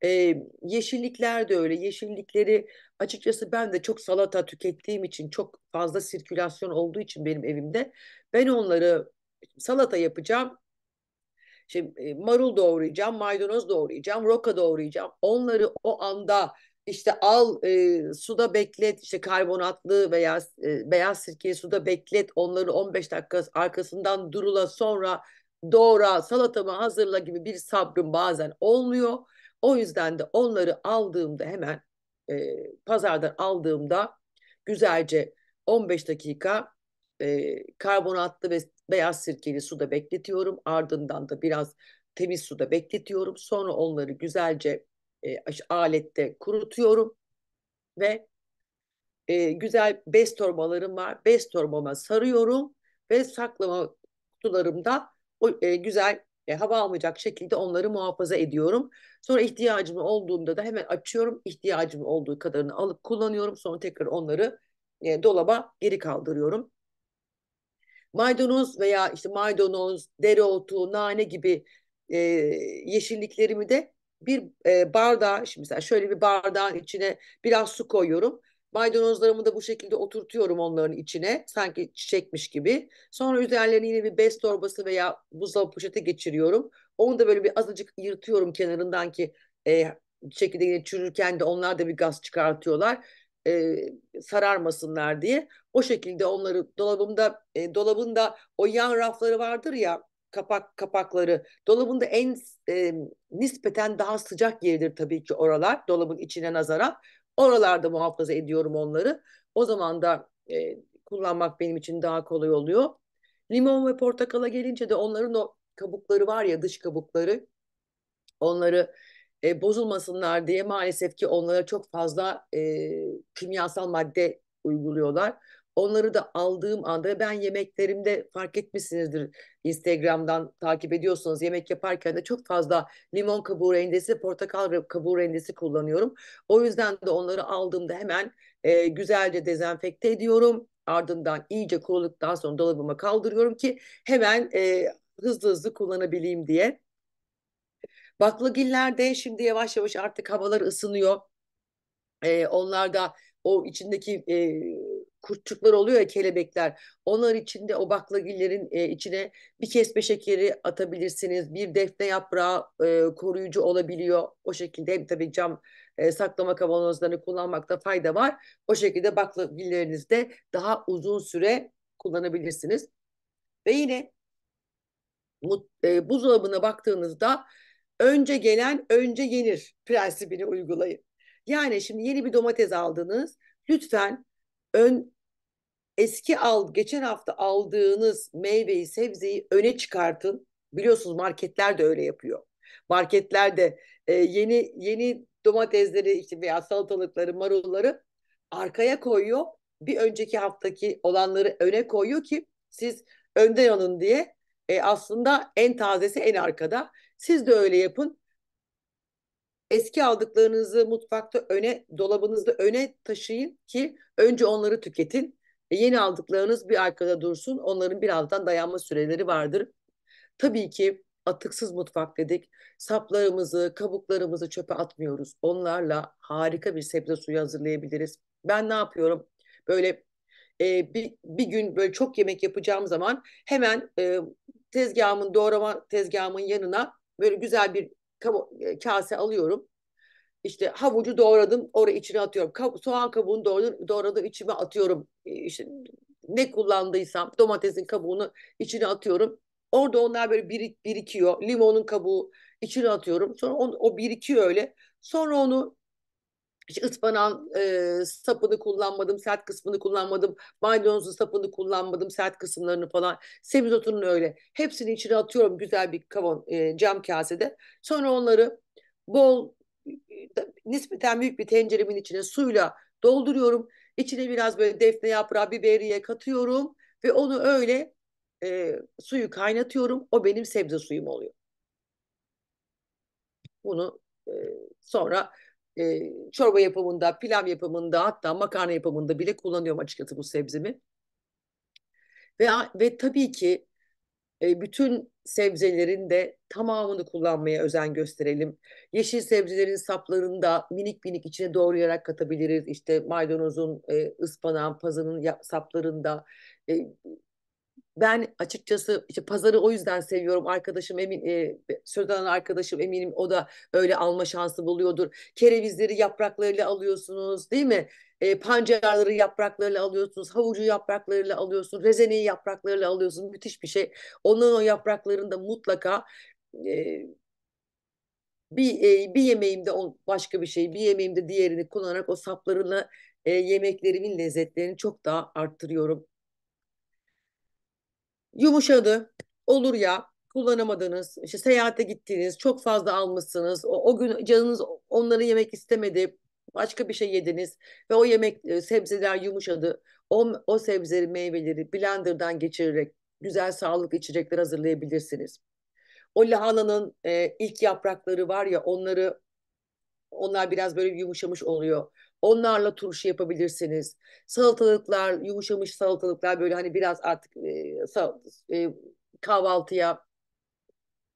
E, yeşillikler de öyle. Yeşillikleri açıkçası ben de çok salata tükettiğim için çok fazla sirkülasyon olduğu için benim evimde ben onları salata yapacağım işte şey, marul doğrayacağım, maydanoz doğrayacağım, roka doğrayacağım. Onları o anda işte al e, suda beklet işte karbonatlı veya e, beyaz sirkeyi suda beklet onları 15 dakika arkasından durula sonra doğra salatamı hazırla gibi bir sabrım bazen olmuyor. O yüzden de onları aldığımda hemen e, pazardan aldığımda güzelce 15 dakika e, karbonatlı ve beyaz sirkeli suda bekletiyorum. Ardından da biraz temiz suda bekletiyorum. Sonra onları güzelce e, alette kurutuyorum ve e, güzel bez torbalarım var. Bez torbama sarıyorum ve saklama kutularımda o e, güzel e, hava almayacak şekilde onları muhafaza ediyorum. Sonra ihtiyacım olduğunda da hemen açıyorum. İhtiyacım olduğu kadarını alıp kullanıyorum. Sonra tekrar onları e, dolaba geri kaldırıyorum. Maydanoz veya işte maydanoz, dereotu, nane gibi e, yeşilliklerimi de bir e, bardağa, şimdi mesela şöyle bir bardağın içine biraz su koyuyorum. Maydanozlarımı da bu şekilde oturtuyorum onların içine sanki çiçekmiş gibi. Sonra üzerlerine yine bir bez torbası veya buzdolabı poşete geçiriyorum. Onu da böyle bir azıcık yırtıyorum kenarından ki e, şekilde yine çürürken de onlar da bir gaz çıkartıyorlar e, sararmasınlar diye. O şekilde onları dolabımda e, dolabında o yan rafları vardır ya kapak kapakları. Dolabında en e, nispeten daha sıcak yeridir tabii ki oralar dolabın içine nazaran. Oralarda muhafaza ediyorum onları. O zaman da e, kullanmak benim için daha kolay oluyor. Limon ve portakala gelince de onların o kabukları var ya dış kabukları. Onları e, bozulmasınlar diye maalesef ki onlara çok fazla e, kimyasal madde uyguluyorlar. Onları da aldığım anda ben yemeklerimde fark etmişsinizdir Instagram'dan takip ediyorsanız yemek yaparken de çok fazla limon kabuğu rendesi, portakal kabuğu rendesi kullanıyorum. O yüzden de onları aldığımda hemen e, güzelce dezenfekte ediyorum. Ardından iyice kuruluktan sonra dolabıma kaldırıyorum ki hemen e, hızlı hızlı kullanabileyim diye. Baklagillerde şimdi yavaş yavaş artık havalar ısınıyor. Ee, onlar da o içindeki e, kurtçuklar oluyor ya kelebekler. Onlar içinde o baklagillerin e, içine bir kesme şekeri atabilirsiniz. Bir defne yaprağı e, koruyucu olabiliyor. O şekilde hem tabii cam e, saklama kavanozlarını kullanmakta fayda var. O şekilde baklagillerinizde daha uzun süre kullanabilirsiniz. Ve yine bu, e, buzdolabına baktığınızda önce gelen önce yenir prensibini uygulayın. Yani şimdi yeni bir domates aldınız. Lütfen ön eski al geçen hafta aldığınız meyveyi, sebzeyi öne çıkartın. Biliyorsunuz marketler de öyle yapıyor. Marketlerde e, yeni yeni domatesleri işte veya salatalıkları, marulları arkaya koyuyor. Bir önceki haftaki olanları öne koyuyor ki siz önden alın diye e, aslında en tazesi en arkada. Siz de öyle yapın. Eski aldıklarınızı mutfakta öne, dolabınızda öne taşıyın ki önce onları tüketin. E yeni aldıklarınız bir arkada dursun. Onların birazdan dayanma süreleri vardır. Tabii ki atıksız mutfak dedik. Saplarımızı, kabuklarımızı çöpe atmıyoruz. Onlarla harika bir sebze suyu hazırlayabiliriz. Ben ne yapıyorum? Böyle e, bir, bir gün böyle çok yemek yapacağım zaman hemen e, tezgahımın doğrama tezgahımın yanına Böyle güzel bir e, kase alıyorum. İşte havucu doğradım, oraya içine atıyorum. Ka soğan kabuğunu doğradım, doğradım içime atıyorum. E, işte ne kullandıysam domatesin kabuğunu içine atıyorum. Orada onlar böyle bir, birikiyor. Limonun kabuğu içine atıyorum. Sonra on, o birikiyor öyle. Sonra onu işte ıspanağın e, sapını kullanmadım, sert kısmını kullanmadım. Maydanozun sapını kullanmadım, sert kısımlarını falan. otunun öyle. Hepsini içine atıyorum güzel bir kavon, e, cam kasede. Sonra onları bol, nispeten büyük bir tenceremin içine suyla dolduruyorum. İçine biraz böyle defne yaprağı, biberiye katıyorum ve onu öyle e, suyu kaynatıyorum. O benim sebze suyum oluyor. Bunu e, sonra e, çorba yapımında, pilav yapımında hatta makarna yapımında bile kullanıyorum açıkçası bu sebzemi. Ve, ve tabii ki e, bütün sebzelerin de tamamını kullanmaya özen gösterelim. Yeşil sebzelerin saplarında minik minik içine doğrayarak katabiliriz. İşte maydanozun, e, ıspanağın, pazının saplarında e, ben açıkçası işte pazarı o yüzden seviyorum. Arkadaşım emin e, sözden arkadaşım eminim o da öyle alma şansı buluyordur. Kerevizleri yapraklarıyla alıyorsunuz değil mi? E, pancarları yapraklarıyla alıyorsunuz. Havucu yapraklarıyla alıyorsunuz. Rezeneyi yapraklarıyla alıyorsunuz. Müthiş bir şey. Onun o yapraklarında mutlaka e, bir e, bir yemeğimde on, başka bir şey, bir yemeğimde diğerini kullanarak o saplarını e, yemeklerimin lezzetlerini çok daha arttırıyorum yumuşadı. Olur ya kullanamadınız, işte seyahate gittiniz, çok fazla almışsınız, o, o gün canınız onları yemek istemedi, başka bir şey yediniz ve o yemek e, sebzeler yumuşadı. O, o sebzeleri, meyveleri blenderdan geçirerek güzel sağlık içecekler hazırlayabilirsiniz. O lahananın e, ilk yaprakları var ya onları onlar biraz böyle yumuşamış oluyor. Onlarla turşu yapabilirsiniz. Salatalıklar, yumuşamış salatalıklar böyle hani biraz artık e, sal, e, kahvaltıya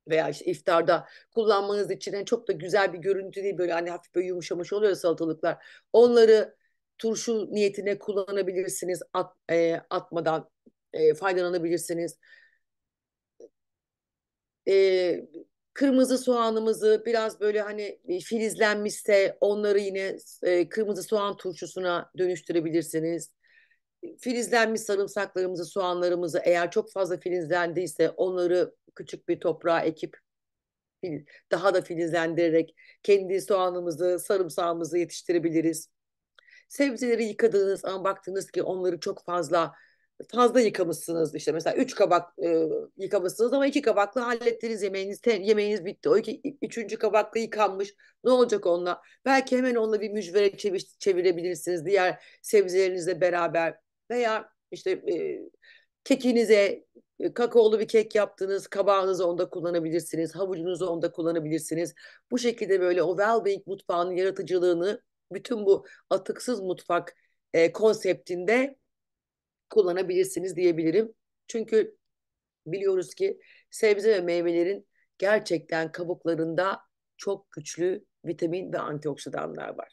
veya işte iftarda kullanmanız için yani çok da güzel bir görüntü değil böyle hani hafif böyle yumuşamış oluyor salatalıklar. Onları turşu niyetine kullanabilirsiniz at, e, atmadan e, faydalanabilirsiniz. E, kırmızı soğanımızı biraz böyle hani e, filizlenmişse onları yine e, kırmızı soğan turşusuna dönüştürebilirsiniz. Filizlenmiş sarımsaklarımızı, soğanlarımızı eğer çok fazla filizlendiyse onları küçük bir toprağa ekip daha da filizlendirerek kendi soğanımızı, sarımsağımızı yetiştirebiliriz. Sebzeleri yıkadığınız ama baktınız ki onları çok fazla fazla yıkamışsınız işte mesela üç kabak e, yıkamışsınız ama iki kabakla hallettiniz yemeğiniz ten, yemeğiniz bitti o iki üçüncü kabakla yıkanmış ne olacak onunla belki hemen onunla bir mücvere çevir, çevirebilirsiniz diğer sebzelerinizle beraber veya işte e, kekinize e, kakaolu bir kek yaptınız kabağınızı onda kullanabilirsiniz havucunuzu onda kullanabilirsiniz bu şekilde böyle o well mutfağının yaratıcılığını bütün bu atıksız mutfak e, konseptinde kullanabilirsiniz diyebilirim. Çünkü biliyoruz ki sebze ve meyvelerin gerçekten kabuklarında çok güçlü vitamin ve antioksidanlar var.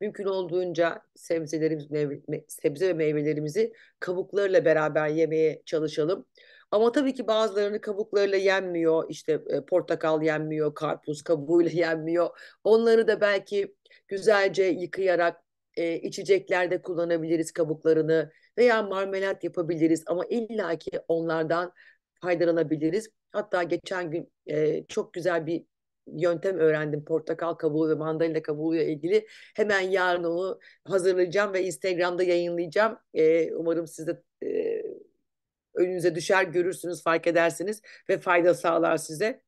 Mümkün olduğunca sebzelerimiz, meyve, sebze ve meyvelerimizi kabuklarla beraber yemeye çalışalım. Ama tabii ki bazılarını kabuklarıyla yenmiyor. İşte e, portakal yenmiyor, karpuz kabuğuyla yenmiyor. Onları da belki güzelce yıkayarak e, içeceklerde kullanabiliriz kabuklarını veya marmelat yapabiliriz ama illaki onlardan faydalanabiliriz. Hatta geçen gün e, çok güzel bir yöntem öğrendim portakal kabuğu ve mandalina kabuğu ile ilgili. Hemen yarın onu hazırlayacağım ve Instagram'da yayınlayacağım. E, umarım siz de e, önünüze düşer görürsünüz, fark edersiniz ve fayda sağlar size.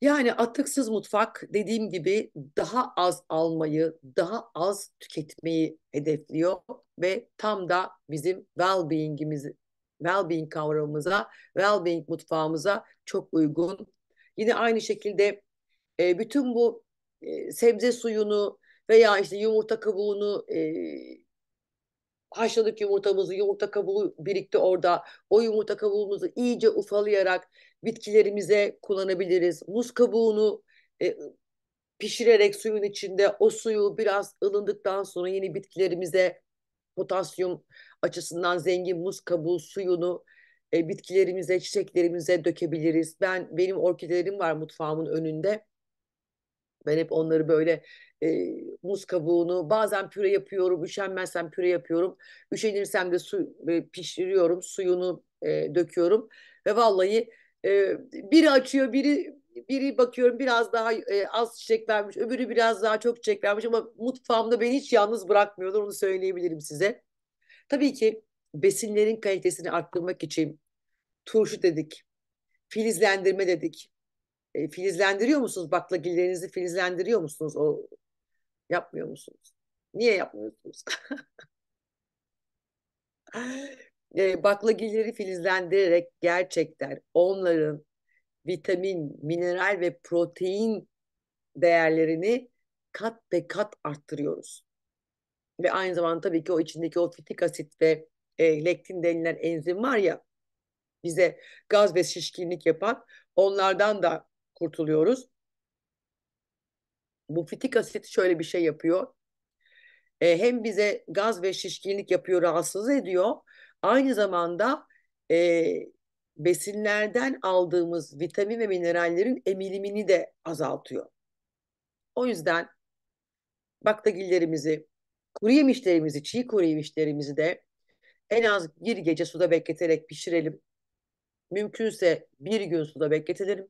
Yani atıksız mutfak dediğim gibi daha az almayı, daha az tüketmeyi hedefliyor ve tam da bizim well-being'imiz, well-being kavramımıza, well-being mutfağımıza çok uygun. Yine aynı şekilde e, bütün bu e, sebze suyunu veya işte yumurta kabuğunu e, haşladık yumurtamızı, yumurta kabuğu birikti orada. O yumurta kabuğumuzu iyice ufalayarak bitkilerimize kullanabiliriz. Muz kabuğunu e, pişirerek suyun içinde o suyu biraz ılındıktan sonra yeni bitkilerimize potasyum açısından zengin muz kabuğu suyunu e, bitkilerimize, çiçeklerimize dökebiliriz. Ben benim orkidelerim var mutfağımın önünde. Ben hep onları böyle e, muz kabuğunu bazen püre yapıyorum. Üşenmezsem püre yapıyorum. Üşenirsem de su e, pişiriyorum. Suyunu e, döküyorum. Ve vallahi e, biri açıyor biri biri bakıyorum biraz daha e, az çiçek vermiş, öbürü biraz daha çok çiçek vermiş ama mutfağımda beni hiç yalnız bırakmıyorlar onu söyleyebilirim size. Tabii ki besinlerin kalitesini arttırmak için turşu dedik, filizlendirme dedik, e, filizlendiriyor musunuz? Baklagillerinizi filizlendiriyor musunuz? O yapmıyor musunuz? Niye yapmıyorsunuz? e, baklagilleri filizlendirerek gerçekten onların vitamin, mineral ve protein değerlerini kat be kat arttırıyoruz. Ve aynı zamanda tabii ki o içindeki o fitik asit ve e, lektin denilen enzim var ya bize gaz ve şişkinlik yapan onlardan da kurtuluyoruz. Bu fitik asit şöyle bir şey yapıyor. E, hem bize gaz ve şişkinlik yapıyor, rahatsız ediyor. Aynı zamanda e, besinlerden aldığımız vitamin ve minerallerin emilimini de azaltıyor. O yüzden baktagillerimizi, kuru yemişlerimizi, çiğ kuru yemişlerimizi de en az bir gece suda bekleterek pişirelim. Mümkünse bir gün suda bekletelim.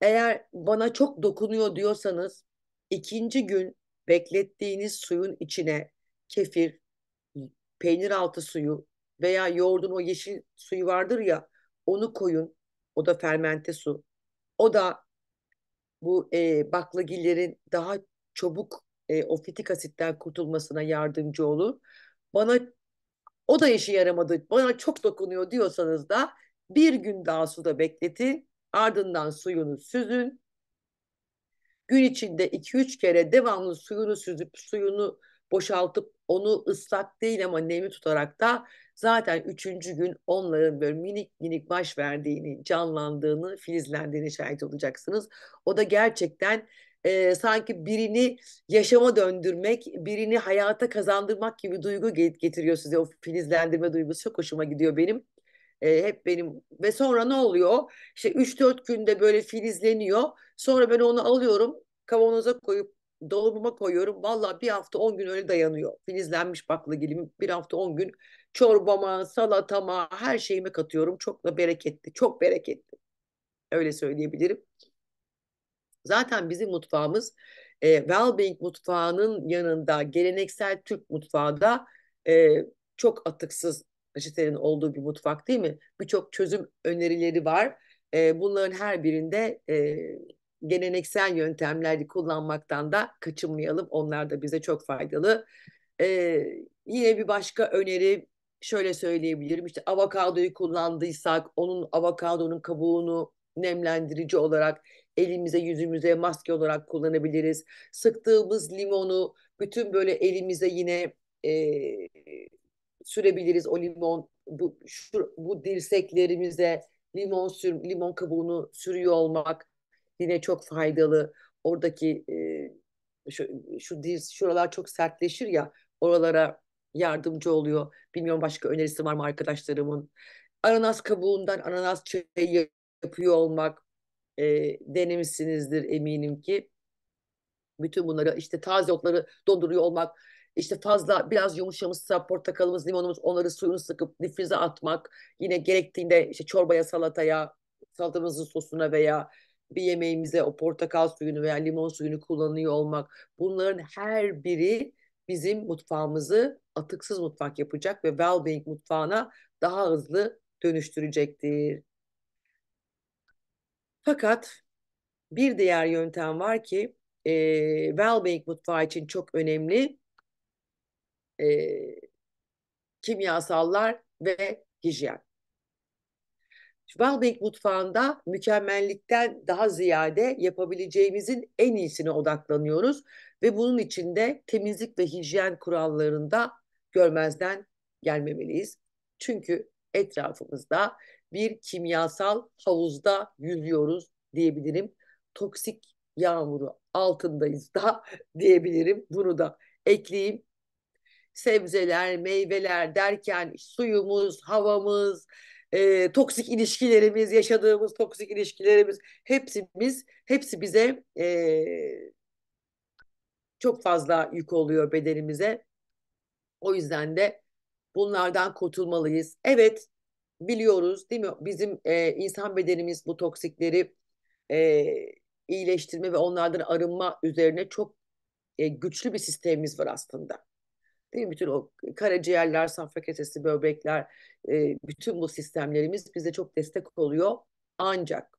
Eğer bana çok dokunuyor diyorsanız ikinci gün beklettiğiniz suyun içine kefir, peynir altı suyu veya yoğurdun o yeşil suyu vardır ya onu koyun. O da fermente su. O da bu e, baklagillerin daha çabuk e, o fitik asitten kurtulmasına yardımcı olur. Bana o da işe yaramadı, bana çok dokunuyor diyorsanız da bir gün daha suda bekletin Ardından suyunu süzün. Gün içinde 2-3 kere devamlı suyunu süzüp suyunu boşaltıp onu ıslak değil ama nemi tutarak da zaten üçüncü gün onların böyle minik minik baş verdiğini, canlandığını, filizlendiğini şahit olacaksınız. O da gerçekten e, sanki birini yaşama döndürmek, birini hayata kazandırmak gibi duygu getiriyor size. O filizlendirme duygusu çok hoşuma gidiyor benim. E, hep benim ve sonra ne oluyor? İşte 3-4 günde böyle filizleniyor. Sonra ben onu alıyorum kavanoza koyup dolabıma koyuyorum. Valla bir hafta 10 gün öyle dayanıyor. Filizlenmiş baklagilim bir hafta 10 gün çorbama, salatama, her şeyime katıyorum. Çok da bereketli, çok bereketli. Öyle söyleyebilirim. Zaten bizim mutfağımız e, Wellbeing mutfağının yanında geleneksel Türk mutfağı da e, çok atıksız reçetelerin olduğu bir mutfak değil mi? Birçok çözüm önerileri var. E, bunların her birinde e, geleneksel yöntemleri kullanmaktan da kaçınmayalım. Onlar da bize çok faydalı. E, yine bir başka öneri şöyle söyleyebilirim. İşte avokadoyu kullandıysak onun avokadonun kabuğunu nemlendirici olarak elimize yüzümüze maske olarak kullanabiliriz. Sıktığımız limonu bütün böyle elimize yine e, sürebiliriz o limon bu şu, bu dirseklerimize limon sür limon kabuğunu sürüyor olmak yine çok faydalı. Oradaki e, şu, şu diz şuralar çok sertleşir ya oralara yardımcı oluyor. Bilmiyorum başka önerisi var mı arkadaşlarımın? Ananas kabuğundan ananas çayı yapıyor olmak e, denemişsinizdir eminim ki. Bütün bunları işte taze otları donduruyor olmak işte fazla biraz yumuşamışsa portakalımız, limonumuz onları suyunu sıkıp difrize atmak. Yine gerektiğinde işte çorbaya, salataya, salatamızın sosuna veya bir yemeğimize o portakal suyunu veya limon suyunu kullanıyor olmak. Bunların her biri bizim mutfağımızı atıksız mutfak yapacak ve well-being mutfağına daha hızlı dönüştürecektir. Fakat bir diğer yöntem var ki e, well-being mutfağı için çok önemli e, kimyasallar ve hijyen. Valbek mutfağında mükemmellikten daha ziyade yapabileceğimizin en iyisine odaklanıyoruz ve bunun içinde temizlik ve hijyen kurallarında görmezden gelmemeliyiz. Çünkü etrafımızda bir kimyasal havuzda yüzüyoruz diyebilirim. Toksik yağmuru altındayız da diyebilirim. Bunu da ekleyeyim sebzeler, meyveler derken suyumuz, havamız, e, toksik ilişkilerimiz, yaşadığımız toksik ilişkilerimiz hepsimiz hepsi bize e, çok fazla yük oluyor bedenimize. O yüzden de bunlardan kurtulmalıyız. Evet biliyoruz değil mi? Bizim e, insan bedenimiz bu toksikleri e, iyileştirme ve onlardan arınma üzerine çok e, güçlü bir sistemimiz var aslında. Değil mi? Bütün o karaciğerler, safra kesesi, böbrekler, e, bütün bu sistemlerimiz bize çok destek oluyor. Ancak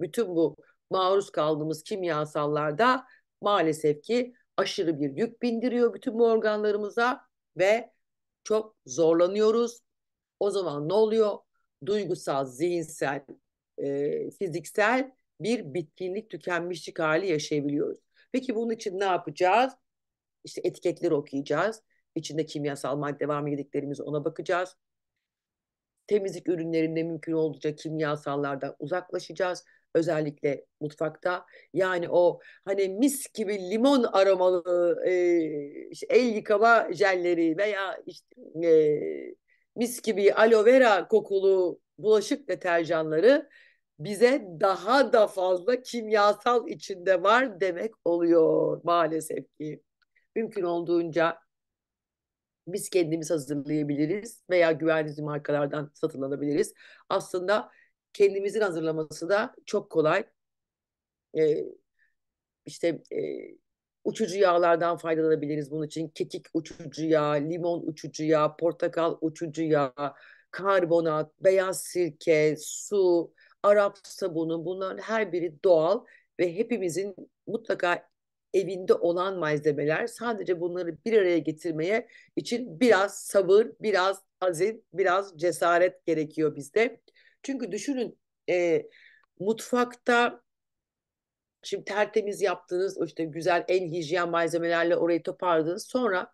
bütün bu maruz kaldığımız kimyasallarda maalesef ki aşırı bir yük bindiriyor bütün bu organlarımıza ve çok zorlanıyoruz. O zaman ne oluyor? Duygusal, zihinsel, e, fiziksel bir bitkinlik, tükenmişlik hali yaşayabiliyoruz. Peki bunun için ne yapacağız? İşte etiketleri okuyacağız içinde kimyasal madde var mı yediklerimiz ona bakacağız. Temizlik ürünlerinde mümkün olduğunca kimyasallardan uzaklaşacağız. Özellikle mutfakta. Yani o hani mis gibi limon aromalı e, işte el yıkama jelleri veya işte e, mis gibi aloe vera kokulu bulaşık deterjanları bize daha da fazla kimyasal içinde var demek oluyor maalesef ki. Mümkün olduğunca biz kendimiz hazırlayabiliriz veya güvenli markalardan satın alabiliriz. Aslında kendimizin hazırlaması da çok kolay. Ee, işte e, uçucu yağlardan faydalanabiliriz bunun için. Kekik uçucu yağ, limon uçucu yağ, portakal uçucu yağ, karbonat, beyaz sirke, su, Arap sabunu bunların her biri doğal ve hepimizin mutlaka evinde olan malzemeler sadece bunları bir araya getirmeye için biraz sabır, biraz azim, biraz cesaret gerekiyor bizde. Çünkü düşünün e, mutfakta şimdi tertemiz yaptığınız işte güzel en hijyen malzemelerle orayı toparladınız. Sonra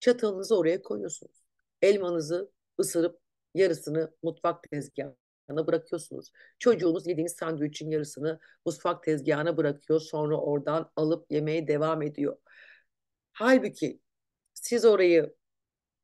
çatalınızı oraya koyuyorsunuz. Elmanızı ısırıp yarısını mutfak tezgahına tezgahına bırakıyorsunuz. Çocuğunuz yediğiniz sandviçin yarısını mutfak tezgahına bırakıyor. Sonra oradan alıp yemeye devam ediyor. Halbuki siz orayı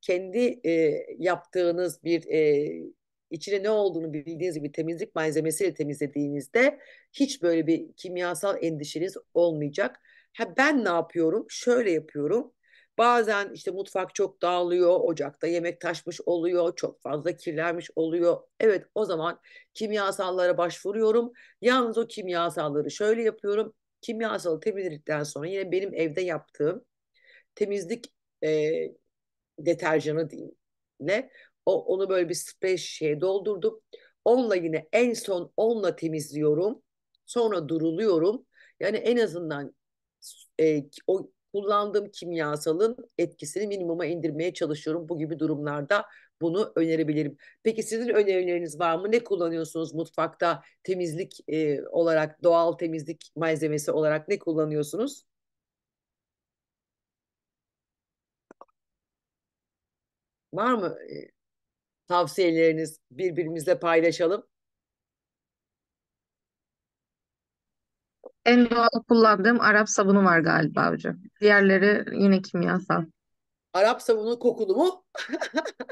kendi e, yaptığınız bir e, içine ne olduğunu bildiğiniz gibi temizlik malzemesiyle temizlediğinizde hiç böyle bir kimyasal endişeniz olmayacak. Ha ben ne yapıyorum? Şöyle yapıyorum. Bazen işte mutfak çok dağılıyor, ocakta yemek taşmış oluyor, çok fazla kirlenmiş oluyor. Evet o zaman kimyasallara başvuruyorum. Yalnız o kimyasalları şöyle yapıyorum. Kimyasalı temizledikten sonra yine benim evde yaptığım temizlik e, deterjanı diyeyim ne? O, onu böyle bir sprey şişeye doldurdum. Onunla yine en son onunla temizliyorum. Sonra duruluyorum. Yani en azından e, o kullandığım kimyasalın etkisini minimuma indirmeye çalışıyorum. Bu gibi durumlarda bunu önerebilirim. Peki sizin önerileriniz var mı? Ne kullanıyorsunuz mutfakta temizlik e, olarak, doğal temizlik malzemesi olarak ne kullanıyorsunuz? Var mı e, tavsiyeleriniz birbirimizle paylaşalım? En doğal kullandığım Arap sabunu var galiba hocam. Diğerleri yine kimyasal. Arap sabunu kokulu mu?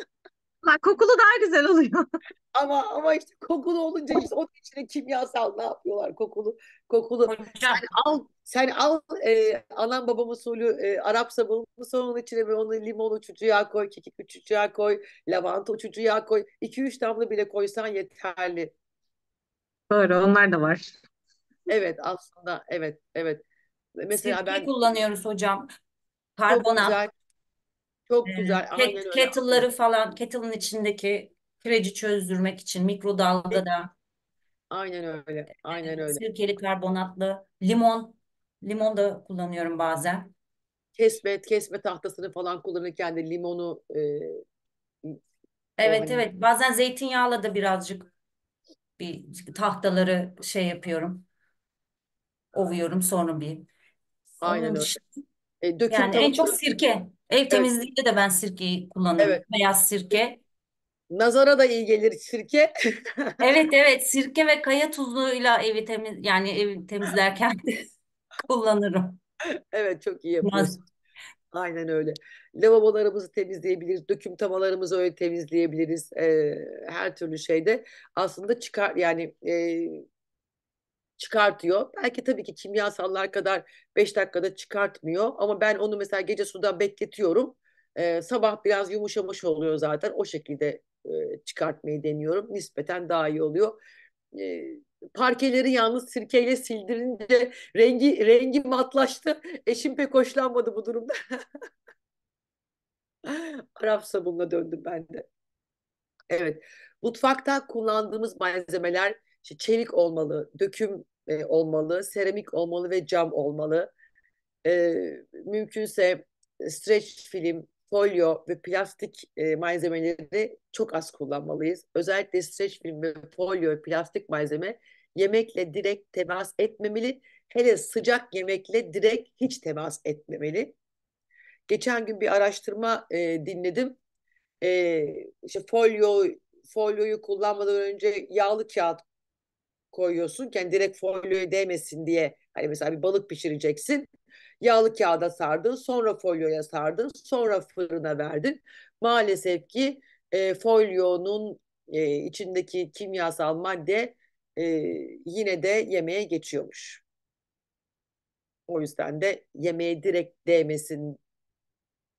Ha, kokulu daha güzel oluyor. Ama ama işte kokulu olunca işte onun içine kimyasal ne yapıyorlar kokulu kokulu. Sen al sen al e, anam babam usulü e, Arap sabunu sonun içine ve onu limon uçucu yağ koy, kekik uçucu yağ koy, lavanta uçucu yağ koy. 2-3 damla bile koysan yeterli. Doğru onlar da var. Evet aslında evet evet. Mesela Sirke ben kullanıyoruz hocam. çok Karbonat, güzel çok e, güzel ket- öyle. kettle'ları falan, kettle'ın içindeki kreci çözdürmek için mikrodalgada da Aynen öyle. Aynen öyle. sirkeli karbonatlı, limon, limon da kullanıyorum bazen. Kesme kesme tahtasını falan kullanırken de limonu e, e Evet hani evet bazen zeytinyağla da birazcık bir tahtaları şey yapıyorum ovuyorum sonra bir. Aynen Onun öyle. dışında E, döküm yani en çok sirke. Ev evet, temizliğinde de ben sirkeyi kullanırım. evet. Beyaz sirke. Nazara da iyi gelir sirke. Evet evet sirke ve kaya tuzluğuyla evi temiz yani evi temizlerken kullanırım. Evet çok iyi Maz- yapıyorsun. Aynen öyle. Lavabolarımızı temizleyebiliriz, döküm tavalarımızı öyle temizleyebiliriz. Ee, her türlü şeyde aslında çıkar yani e, çıkartıyor. Belki tabii ki kimyasallar kadar 5 dakikada çıkartmıyor ama ben onu mesela gece suda bekletiyorum. Ee, sabah biraz yumuşamış oluyor zaten. O şekilde e, çıkartmayı deniyorum. Nispeten daha iyi oluyor. E, parkeleri yalnız sirkeyle sildirince rengi rengi matlaştı. Eşim pek hoşlanmadı bu durumda. Arap sabunla döndüm ben de. Evet. Mutfakta kullandığımız malzemeler işte çelik olmalı, döküm e, olmalı, seramik olmalı ve cam olmalı. E, mümkünse streç film, folyo ve plastik e, malzemeleri çok az kullanmalıyız. Özellikle streç film ve folyo ve plastik malzeme yemekle direkt temas etmemeli. Hele sıcak yemekle direkt hiç temas etmemeli. Geçen gün bir araştırma e, dinledim. E, işte folyo folyoyu kullanmadan önce yağlı kağıt koyuyorsun ki yani direkt folyoya değmesin diye hani mesela bir balık pişireceksin. Yağlı kağıda sardın, sonra folyoya sardın, sonra fırına verdin. Maalesef ki e, folyonun e, içindeki kimyasal madde e, yine de yemeğe geçiyormuş. O yüzden de yemeğe direkt değmesin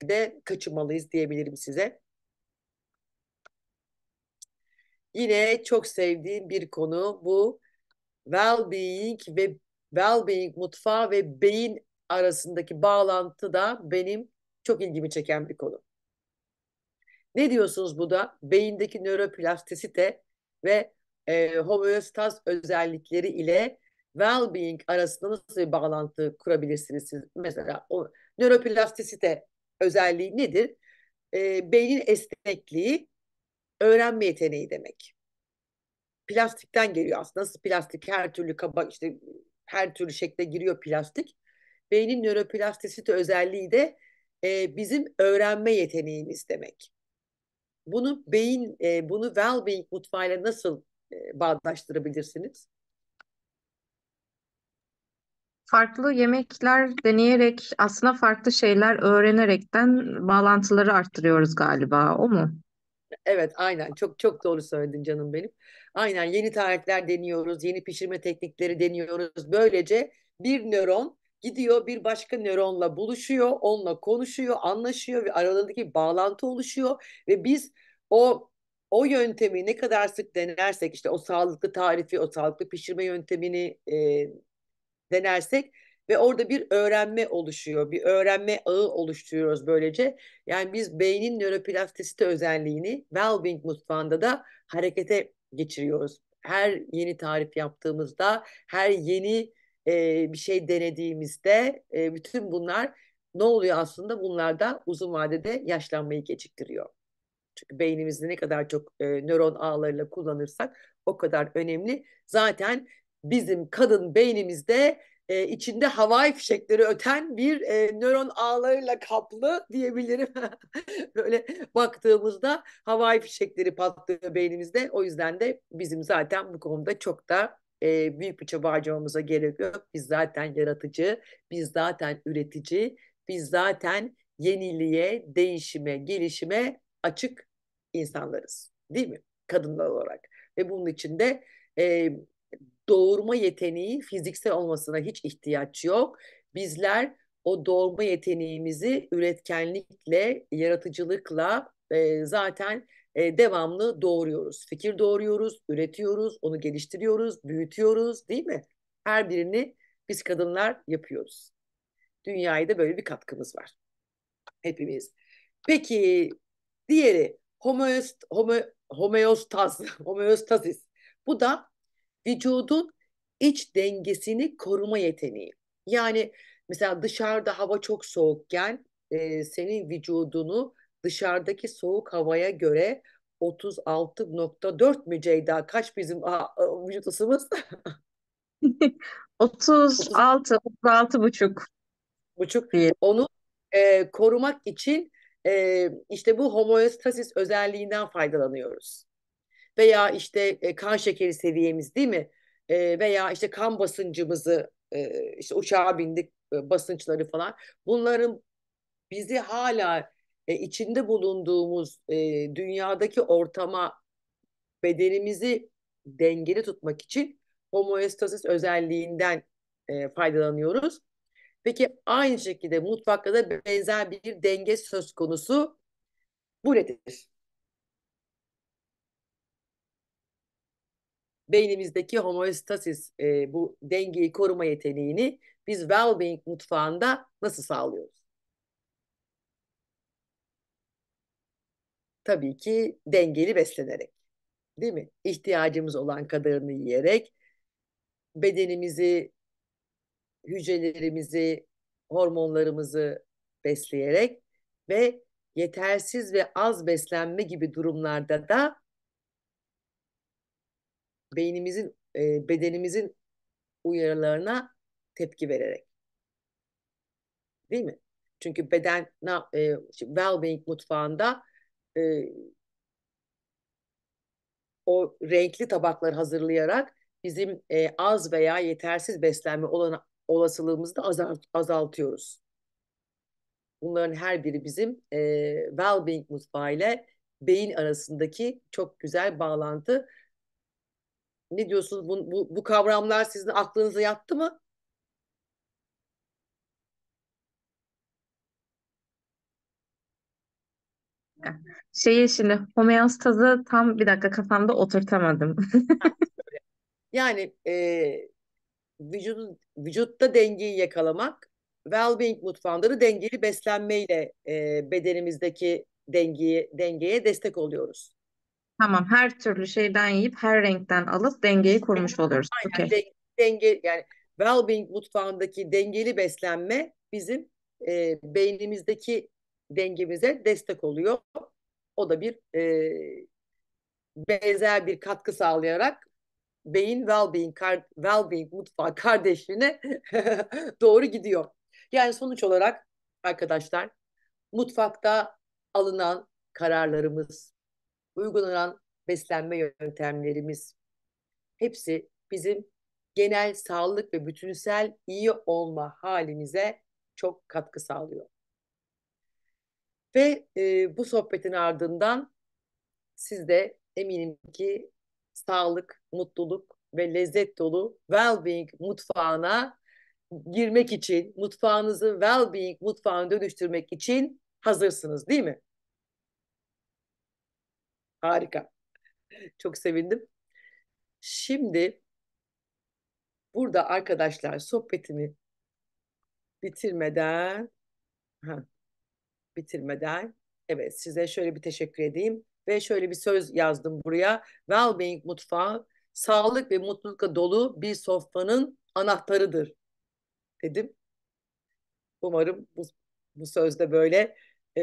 de kaçınmalıyız diyebilirim size. Yine çok sevdiğim bir konu bu well-being ve well-being mutfağı ve beyin arasındaki bağlantı da benim çok ilgimi çeken bir konu. Ne diyorsunuz bu da? Beyindeki nöroplastisite ve e, homeostaz özellikleri ile well-being arasında nasıl bir bağlantı kurabilirsiniz siz? Mesela o nöroplastisite özelliği nedir? E, beynin esnekliği öğrenme yeteneği demek. Plastikten geliyor aslında. Nasıl plastik her türlü kaba işte her türlü şekle giriyor plastik. Beynin nöroplastisite özelliği de e, bizim öğrenme yeteneğimiz demek. Bunu beyin, e, bunu well-being mutfağıyla nasıl e, bağdaştırabilirsiniz? farklı yemekler deneyerek aslında farklı şeyler öğrenerekten bağlantıları arttırıyoruz galiba o mu? Evet aynen çok çok doğru söyledin canım benim. Aynen yeni tarifler deniyoruz, yeni pişirme teknikleri deniyoruz. Böylece bir nöron gidiyor bir başka nöronla buluşuyor, onunla konuşuyor, anlaşıyor ve aralarındaki bağlantı oluşuyor ve biz o o yöntemi ne kadar sık denersek işte o sağlıklı tarifi, o sağlıklı pişirme yöntemini e, denersek ve orada bir öğrenme oluşuyor. Bir öğrenme ağı oluşturuyoruz böylece. Yani biz beynin nöroplastisite özelliğini Wellbeing mutfağında da harekete geçiriyoruz. Her yeni tarif yaptığımızda, her yeni e, bir şey denediğimizde e, bütün bunlar ne oluyor aslında? Bunlar da uzun vadede yaşlanmayı geciktiriyor. Çünkü beynimizde ne kadar çok e, nöron ağlarıyla kullanırsak o kadar önemli. Zaten bizim kadın beynimizde e, içinde havai fişekleri öten bir e, nöron ağlarıyla kaplı diyebilirim. Böyle baktığımızda havai fişekleri patlıyor beynimizde. O yüzden de bizim zaten bu konuda çok da e, büyük bir çaba harcamamıza gerek yok. Biz zaten yaratıcı, biz zaten üretici, biz zaten yeniliğe, değişime, gelişime açık insanlarız. Değil mi? Kadınlar olarak. Ve bunun için de e, doğurma yeteneği fiziksel olmasına hiç ihtiyaç yok. Bizler o doğurma yeteneğimizi üretkenlikle, yaratıcılıkla e, zaten e, devamlı doğuruyoruz. Fikir doğuruyoruz, üretiyoruz, onu geliştiriyoruz, büyütüyoruz değil mi? Her birini biz kadınlar yapıyoruz. Dünyaya da böyle bir katkımız var. Hepimiz. Peki diğeri homeost, home, homeostaz, homeostazis. Bu da vücudun iç dengesini koruma yeteneği. Yani mesela dışarıda hava çok soğukken e, senin vücudunu dışarıdaki soğuk havaya göre 36.4 mü Kaç bizim a, a, vücut ısımız? 36, 36 buçuk. Buçuk. Onu e, korumak için e, işte bu homeostasis özelliğinden faydalanıyoruz veya işte e, kan şekeri seviyemiz değil mi? E, veya işte kan basıncımızı e, işte uçağa bindik e, basınçları falan. Bunların bizi hala e, içinde bulunduğumuz e, dünyadaki ortama bedenimizi dengeli tutmak için homoestasis özelliğinden e, faydalanıyoruz. Peki aynı şekilde mutfakta da benzer bir denge söz konusu bu nedir? beynimizdeki homeostasis e, bu dengeyi koruma yeteneğini biz well-being mutfağında nasıl sağlıyoruz? Tabii ki dengeli beslenerek. Değil mi? İhtiyacımız olan kadarını yiyerek bedenimizi, hücrelerimizi, hormonlarımızı besleyerek ve yetersiz ve az beslenme gibi durumlarda da beynimizin, e, bedenimizin uyarılarına tepki vererek. Değil mi? Çünkü beden e, well-being mutfağında e, o renkli tabakları hazırlayarak bizim e, az veya yetersiz beslenme olan olasılığımızı da azalt, azaltıyoruz. Bunların her biri bizim e, well-being mutfağı ile beyin arasındaki çok güzel bağlantı ne diyorsunuz? Bu, bu, bu kavramlar sizin aklınıza yattı mı? Şeyi şimdi homeostazı tam bir dakika kafamda oturtamadım. yani e, vücudun, vücutta dengeyi yakalamak, Wellbeing mutfanları dengeli beslenmeyle e, bedenimizdeki dengeyi, dengeye destek oluyoruz. Tamam her türlü şeyden yiyip her renkten alıp dengeyi kurmuş oluyoruz. Aynen Okey. denge, denge yani Wellbeing mutfağındaki dengeli beslenme bizim e, beynimizdeki dengemize destek oluyor. O da bir e, benzer bir katkı sağlayarak beyin wellbeing, kar, wellbeing mutfağı kardeşliğine doğru gidiyor. Yani sonuç olarak arkadaşlar mutfakta alınan kararlarımız, uygulanan beslenme yöntemlerimiz hepsi bizim genel sağlık ve bütünsel iyi olma halimize çok katkı sağlıyor. Ve e, bu sohbetin ardından siz de eminim ki sağlık, mutluluk ve lezzet dolu well-being mutfağına girmek için, mutfağınızı well-being mutfağına dönüştürmek için hazırsınız değil mi? Harika. Çok sevindim. Şimdi burada arkadaşlar sohbetimi bitirmeden ha, bitirmeden evet size şöyle bir teşekkür edeyim ve şöyle bir söz yazdım buraya. Wellbeing mutfağı sağlık ve mutlulukla dolu bir sofranın anahtarıdır dedim. Umarım bu, bu sözde böyle e,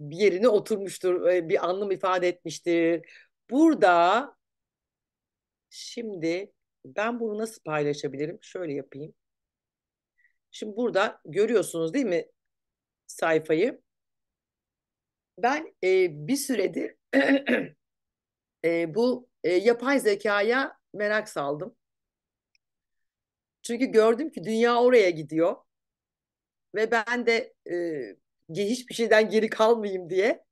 bir yerine oturmuştur, e, bir anlam ifade etmiştir. Burada şimdi ben bunu nasıl paylaşabilirim? Şöyle yapayım. Şimdi burada görüyorsunuz değil mi sayfayı? Ben e, bir süredir e, bu e, yapay zekaya merak saldım. Çünkü gördüm ki dünya oraya gidiyor. Ve ben de e, hiçbir şeyden geri kalmayayım diye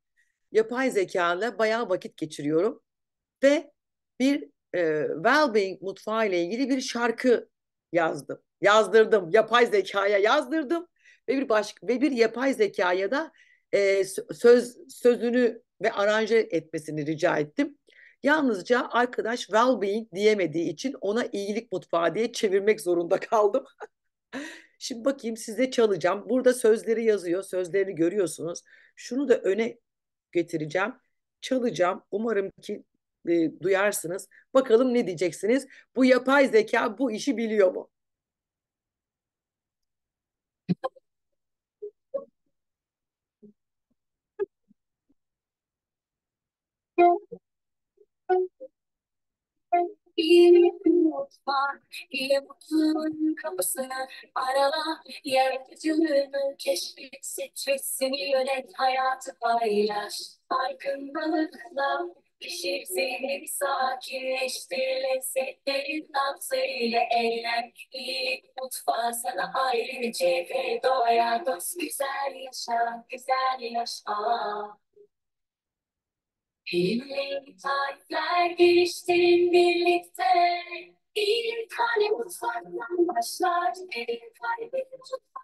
yapay zekayla bayağı vakit geçiriyorum. Ve bir e, well-being mutfağı ile ilgili bir şarkı yazdım. Yazdırdım. Yapay zekaya yazdırdım ve bir başka ve bir yapay zekaya da e, söz sözünü ve aranje etmesini rica ettim. Yalnızca arkadaş well-being diyemediği için ona iyilik mutfağı diye çevirmek zorunda kaldım. Şimdi bakayım size çalacağım. Burada sözleri yazıyor. Sözlerini görüyorsunuz. Şunu da öne getireceğim. Çalacağım. Umarım ki e, duyarsınız. Bakalım ne diyeceksiniz? Bu yapay zeka bu işi biliyor mu? Bir umut var, bir mutluluğun kapısını arala. Yaratıcılığının keşfet, stresini yönet, hayatı paylaş. Farkındalıkla pişir zihni sakinleştir, lezzetlerin nabzıyla eğlen. İyi mutfağı sana ayrı bir cevher, doğaya dost, güzel yaşa, güzel yaşa. Ellerim tarifler geliştirin birlikte. Bir tane mutfaktan başlar, elin tane bir mutfaktan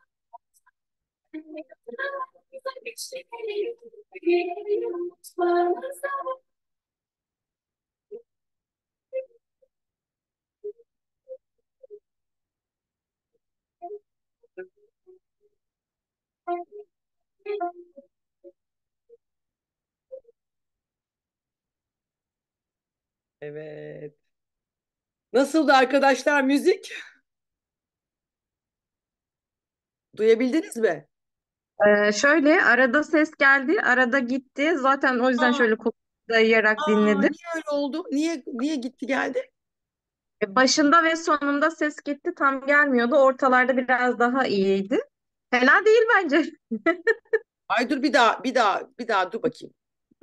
Thank you. Evet. Nasıldı arkadaşlar müzik? Duyabildiniz mi? Ee, şöyle arada ses geldi, arada gitti. Zaten o yüzden Aa, şöyle kulaklığı dayayarak aa, dinledim. niye öyle oldu? Niye niye gitti geldi? E, başında ve sonunda ses gitti, tam gelmiyordu. Ortalarda biraz daha iyiydi. Fena değil bence. Ay dur bir daha bir daha bir daha dur bakayım.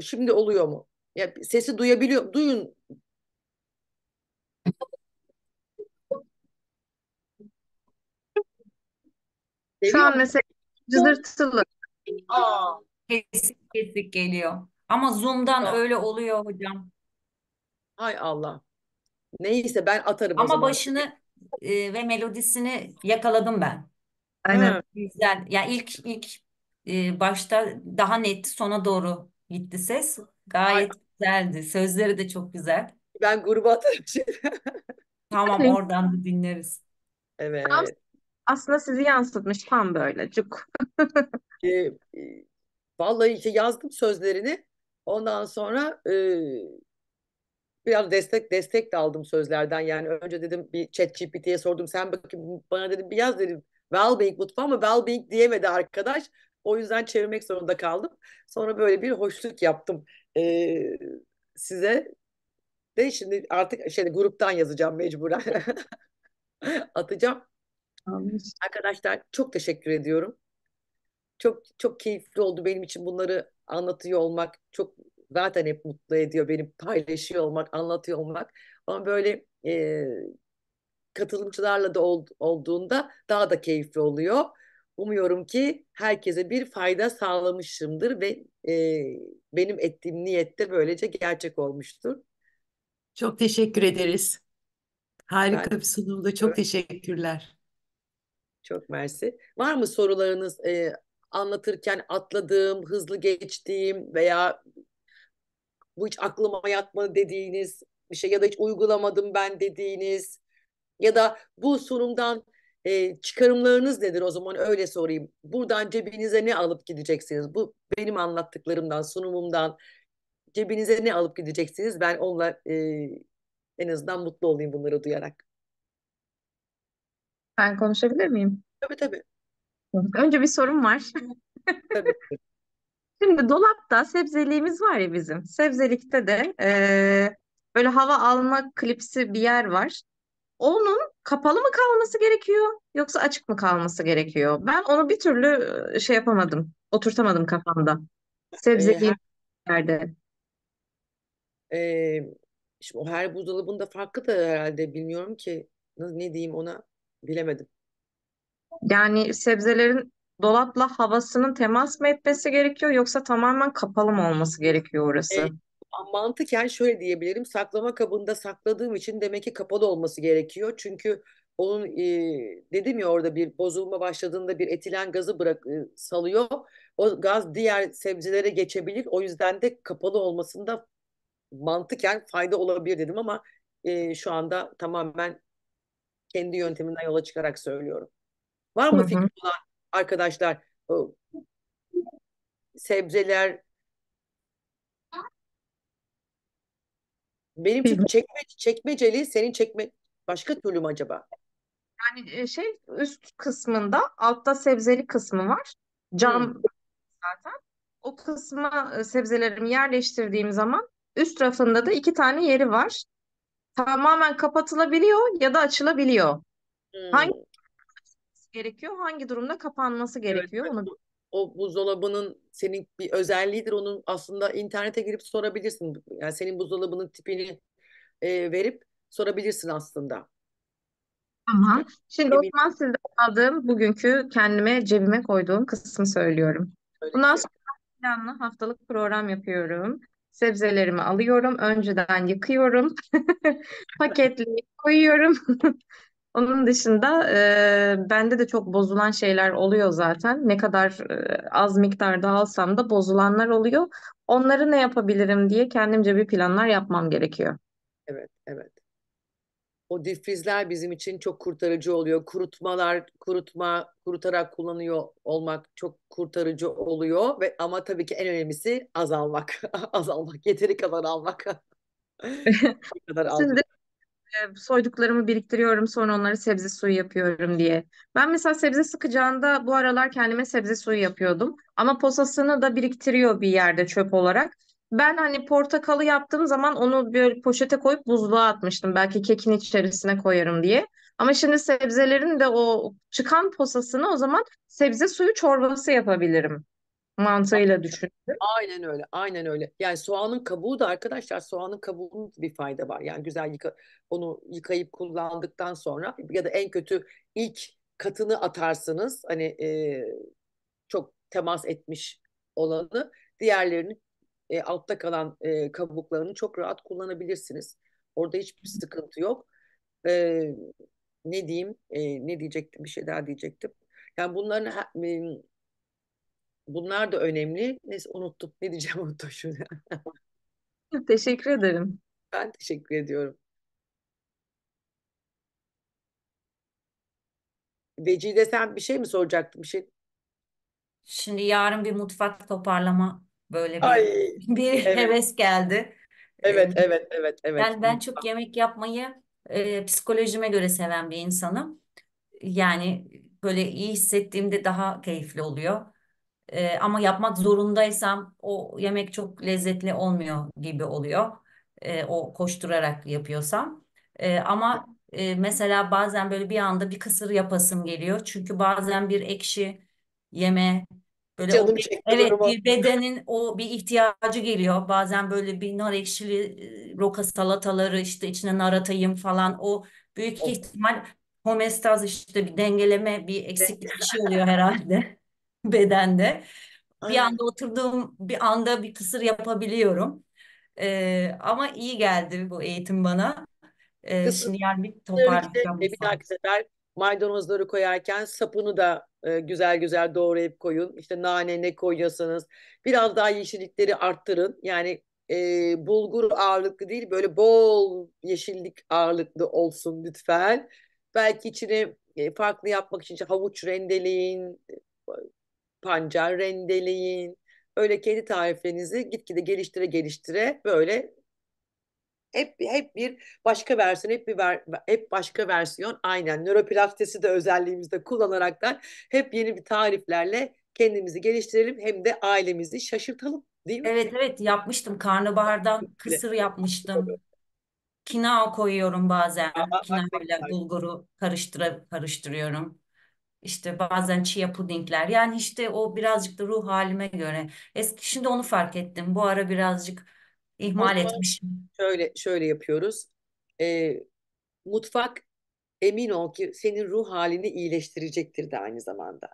Şimdi oluyor mu? Ya sesi duyabiliyor duyun Şu an mesela cızırtılı. Aa, Kesik kesik geliyor. Ama Zoom'dan öyle oluyor hocam. hay Allah. Neyse ben atarım o Ama zaman. başını e, ve melodisini yakaladım ben. Aynen. Hı. Güzel. Ya ilk ilk e, başta daha netti, sona doğru gitti ses. Ay, Gayet güzeldi. Sözleri de çok güzel. ben gruba atarım şimdi. Tamam, oradan da dinleriz. Tam Evet aslında sizi yansıtmış tam böyle cuk. Ee, e, vallahi işte yazdım sözlerini. Ondan sonra e, biraz destek destek de aldım sözlerden. Yani önce dedim bir chat GPT'ye sordum. Sen bakın bana dedim bir yaz dedim. Wellbeing mutfağı ama Wellbeing diyemedi arkadaş. O yüzden çevirmek zorunda kaldım. Sonra böyle bir hoşluk yaptım e, size. De şimdi artık şeyde gruptan yazacağım mecburen. Atacağım. Anladım. Arkadaşlar çok teşekkür ediyorum. Çok çok keyifli oldu benim için bunları anlatıyor olmak. Çok zaten hep mutlu ediyor beni paylaşıyor olmak, anlatıyor olmak. Ama böyle e, katılımcılarla da ol, olduğunda daha da keyifli oluyor. Umuyorum ki herkese bir fayda sağlamışımdır ve e, benim ettiğim niyette böylece gerçek olmuştur. Çok teşekkür ederiz. Harika ben, bir sunumda çok evet. teşekkürler. Çok mersi. Var mı sorularınız e, anlatırken atladığım, hızlı geçtiğim veya bu hiç aklıma yatmadı dediğiniz bir şey ya da hiç uygulamadım ben dediğiniz ya da bu sunumdan e, çıkarımlarınız nedir o zaman öyle sorayım. Buradan cebinize ne alıp gideceksiniz? Bu benim anlattıklarımdan, sunumumdan cebinize ne alıp gideceksiniz? Ben onunla e, en azından mutlu olayım bunları duyarak. Ben konuşabilir miyim? Tabii tabii. Önce bir sorum var. Tabii. Şimdi dolapta sebzeliğimiz var ya bizim. Sebzelikte de eee, böyle hava alma klipsi bir yer var. Onun kapalı mı kalması gerekiyor yoksa açık mı kalması gerekiyor? Ben onu bir türlü şey yapamadım. Oturtamadım kafamda. Ee, Sebzeliğin her, yerde. e, şimdi o her buzdolabında farklı da herhalde bilmiyorum ki na- ne diyeyim ona. Bilemedim. Yani sebzelerin dolapla havasının temas mı etmesi gerekiyor yoksa tamamen kapalı mı olması gerekiyor orası? E, mantıken şöyle diyebilirim. Saklama kabında sakladığım için demek ki kapalı olması gerekiyor. Çünkü onun e, dedim ya orada bir bozulma başladığında bir etilen gazı bırak e, salıyor. O gaz diğer sebzelere geçebilir. O yüzden de kapalı olmasında mantıken fayda olabilir dedim ama e, şu anda tamamen kendi yönteminden yola çıkarak söylüyorum. Var mı fikri olan arkadaşlar? Sebzeler benim çünkü çekme, çekmeceli senin çekme başka türlü mü acaba? Yani e, şey üst kısmında altta sebzeli kısmı var. Cam hmm. zaten. O kısma e, sebzelerimi yerleştirdiğim zaman üst rafında da iki tane yeri var tamamen kapatılabiliyor ya da açılabiliyor. Hmm. Hangi gerekiyor? Hangi durumda kapanması gerekiyor? Evet, onu o buzdolabının senin bir özelliğidir. Onun aslında internete girip sorabilirsin. Yani senin buzdolabının tipini e, verip sorabilirsin aslında. Tamam. Şimdi Emin... o zaman sizden aldığım bugünkü kendime cebime koyduğum kısmı söylüyorum. Öyle Bundan sonra planlı haftalık program yapıyorum. Sebzelerimi alıyorum. Önceden yıkıyorum. paketli koyuyorum. Onun dışında e, bende de çok bozulan şeyler oluyor zaten. Ne kadar e, az miktarda alsam da bozulanlar oluyor. Onları ne yapabilirim diye kendimce bir planlar yapmam gerekiyor. Evet, evet o difrizler bizim için çok kurtarıcı oluyor. Kurutmalar, kurutma, kurutarak kullanıyor olmak çok kurtarıcı oluyor ve ama tabii ki en önemlisi azalmak. azalmak, yeteri kadar almak. kadar almak. Şimdi e, soyduklarımı biriktiriyorum sonra onları sebze suyu yapıyorum diye. Ben mesela sebze sıkacağında bu aralar kendime sebze suyu yapıyordum. Ama posasını da biriktiriyor bir yerde çöp olarak. Ben hani portakalı yaptığım zaman onu böyle poşete koyup buzluğa atmıştım. Belki kekin içerisine koyarım diye. Ama şimdi sebzelerin de o çıkan posasını o zaman sebze suyu çorbası yapabilirim mantığıyla düşündüm. Aynen öyle, aynen öyle. Yani soğanın kabuğu da arkadaşlar soğanın kabuğunun bir fayda var. Yani güzel yıka, onu yıkayıp kullandıktan sonra ya da en kötü ilk katını atarsınız. Hani e, çok temas etmiş olanı diğerlerini e, altta kalan e, kabuklarını çok rahat kullanabilirsiniz. Orada hiçbir sıkıntı yok. E, ne diyeyim? E, ne diyecektim? Bir şey daha diyecektim. Yani bunların e, bunlar da önemli. Neyse unuttum. Ne diyeceğim unuttum şunu. teşekkür ederim. Ben teşekkür ediyorum. Vecide sen bir şey mi soracaktın? Bir şey Şimdi yarın bir mutfak toparlama Böyle bir Ay, bir evet, heves geldi. evet, evet, evet, evet. ben ben çok yemek yapmayı e, psikolojime göre seven bir insanım. Yani böyle iyi hissettiğimde daha keyifli oluyor. E, ama yapmak zorundaysam o yemek çok lezzetli olmuyor gibi oluyor. E, o koşturarak yapıyorsam. E, ama e, mesela bazen böyle bir anda bir kısır yapasım geliyor. Çünkü bazen bir ekşi yeme Böyle Canım o bir, çekti evet ama. bir bedenin o bir ihtiyacı geliyor. Bazen böyle bir nar ekşili roka salataları işte içine nar atayım falan. O büyük ihtimal homestaz işte bir dengeleme, bir eksiklik bir şey oluyor herhalde bedende. Bir anda oturduğum bir anda bir kısır yapabiliyorum. Ee, ama iyi geldi bu eğitim bana. Ee, Kısır şimdi yani bir Bunları bir de bir sanki. dahaki sefer maydanozları koyarken sapını da e, güzel güzel doğrayıp koyun. İşte nane ne koyuyorsanız biraz daha yeşillikleri arttırın. Yani e, bulgur ağırlıklı değil böyle bol yeşillik ağırlıklı olsun lütfen. Belki içini e, farklı yapmak için işte havuç rendeleyin, e, pancar rendeleyin. Öyle kendi tariflerinizi gitgide geliştire geliştire böyle hep hep bir başka versiyon, hep bir ver, hep başka versiyon. Aynen nöroplastisi de özelliğimizde kullanaraktan hep yeni bir tariflerle kendimizi geliştirelim hem de ailemizi şaşırtalım değil mi? Evet evet yapmıştım. Karnabahardan kısır yapmıştım. Kina koyuyorum bazen. Aa, ile bulguru karıştıra, karıştırıyorum. İşte bazen chia pudingler. Yani işte o birazcık da ruh halime göre. Eski şimdi onu fark ettim. Bu ara birazcık İhmal Mutfağı etmişim. şöyle şöyle yapıyoruz. Ee, mutfak emin ol ki senin ruh halini iyileştirecektir de aynı zamanda.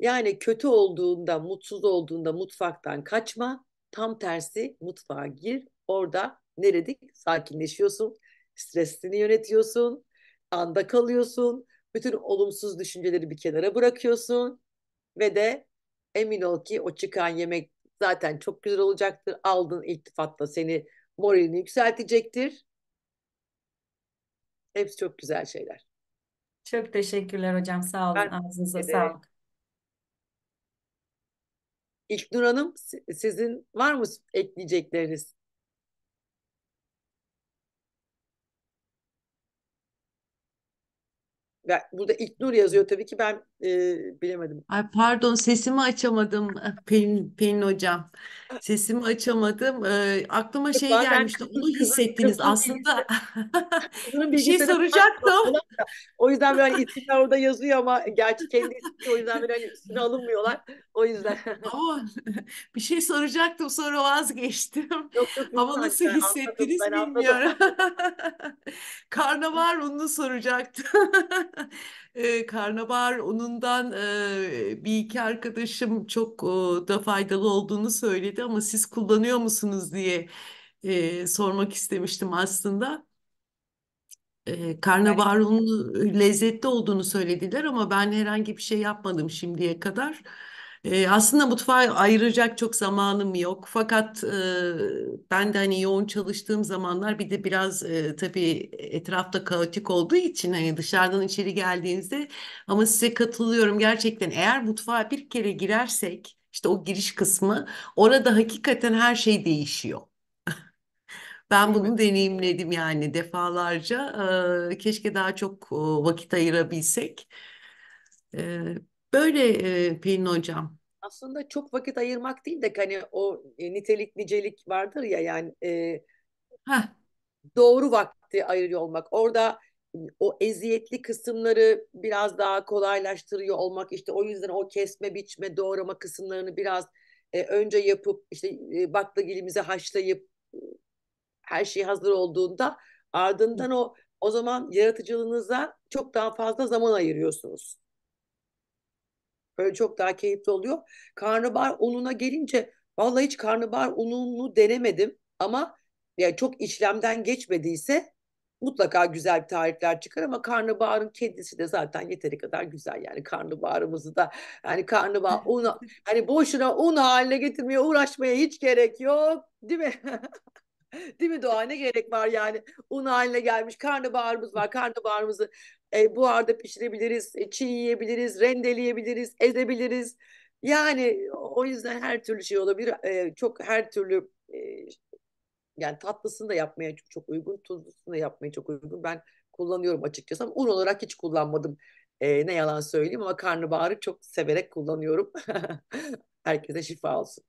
Yani kötü olduğunda, mutsuz olduğunda mutfaktan kaçma. Tam tersi mutfağa gir. Orada neredik? Sakinleşiyorsun, stresini yönetiyorsun, anda kalıyorsun. Bütün olumsuz düşünceleri bir kenara bırakıyorsun ve de emin ol ki o çıkan yemek zaten çok güzel olacaktır. Aldığın iltifatla seni moralini yükseltecektir. Hepsi çok güzel şeyler. Çok teşekkürler hocam. Sağ olun. Ben Ağzınıza sağlık. İlknur Hanım sizin var mı ekleyecekleriniz? Burada ilk Nur yazıyor tabii ki ben e, bilemedim. Ay pardon sesimi açamadım Pelin, Pelin Hocam. Sesimi açamadım. E, aklıma şey Bazen gelmişti kızın, onu hissettiniz aslında. bir şey soracaktım. O yüzden böyle hani isimler orada yazıyor ama gerçi kendi ismi o yüzden böyle hani üstüne alınmıyorlar. O yüzden. Ama bir şey soracaktım sonra vazgeçtim. Yok, yok, ama nasıl hissettiniz anladım, bilmiyorum. Karnavar onu soracaktım. e, karnabahar unundan e, bir iki arkadaşım çok e, da faydalı olduğunu söyledi ama siz kullanıyor musunuz diye e, sormak istemiştim aslında. E, karnabahar unu lezzetli olduğunu söylediler ama ben herhangi bir şey yapmadım şimdiye kadar. E, aslında mutfağa ayıracak çok zamanım yok. Fakat e, ben de hani yoğun çalıştığım zamanlar bir de biraz e, tabii etrafta kaotik olduğu için hani dışarıdan içeri geldiğinizde ama size katılıyorum gerçekten eğer mutfağa bir kere girersek işte o giriş kısmı orada hakikaten her şey değişiyor. Ben bunu Evet. deneyimledim yani defalarca. E, keşke daha çok vakit ayırabilsek. E, Böyle e, Pelin Hocam. Aslında çok vakit ayırmak değil de hani o e, nitelik nicelik vardır ya yani e, Heh. doğru vakti ayırıyor olmak. Orada o eziyetli kısımları biraz daha kolaylaştırıyor olmak işte o yüzden o kesme biçme doğrama kısımlarını biraz e, önce yapıp işte e, baklagilimizi haşlayıp e, her şey hazır olduğunda ardından o o zaman yaratıcılığınıza çok daha fazla zaman ayırıyorsunuz. Böyle çok daha keyifli oluyor. Karnabahar ununa gelince vallahi hiç karnabahar ununu denemedim ama yani çok işlemden geçmediyse mutlaka güzel tarifler çıkar ama karnabaharın kendisi de zaten yeteri kadar güzel yani karnabaharımızı da yani karnabahar un hani boşuna un haline getirmeye uğraşmaya hiç gerek yok değil mi? değil mi Doğa ne gerek var yani un haline gelmiş karnabaharımız var karnabaharımızı e, buharda pişirebiliriz, e, çiğ yiyebiliriz, rendeleyebiliriz, ezebiliriz. Yani o yüzden her türlü şey olabilir. E, çok her türlü e, yani tatlısını da yapmaya çok, çok uygun, tuzlusunu da yapmaya çok uygun. Ben kullanıyorum açıkçası ama un olarak hiç kullanmadım. E, ne yalan söyleyeyim ama karnabaharı çok severek kullanıyorum. Herkese şifa olsun.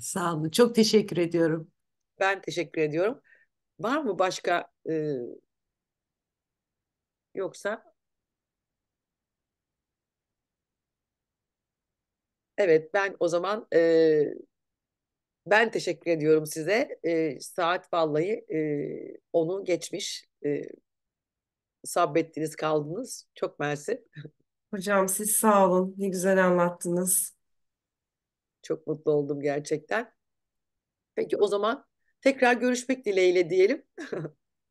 Sağ olun. Çok teşekkür ediyorum. Ben teşekkür ediyorum. Var mı başka e, Yoksa Evet ben o zaman e, ben teşekkür ediyorum size. E, saat vallahi e, onu geçmiş. E, sabrettiniz kaldınız. Çok mersi. Hocam siz sağ olun. Ne güzel anlattınız. Çok mutlu oldum gerçekten. Peki o zaman tekrar görüşmek dileğiyle diyelim.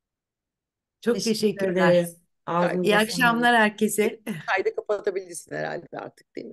Çok teşekkürler. Ağzınıza İyi akşamlar herkese. Kaydı kapatabilirsin herhalde artık değil mi?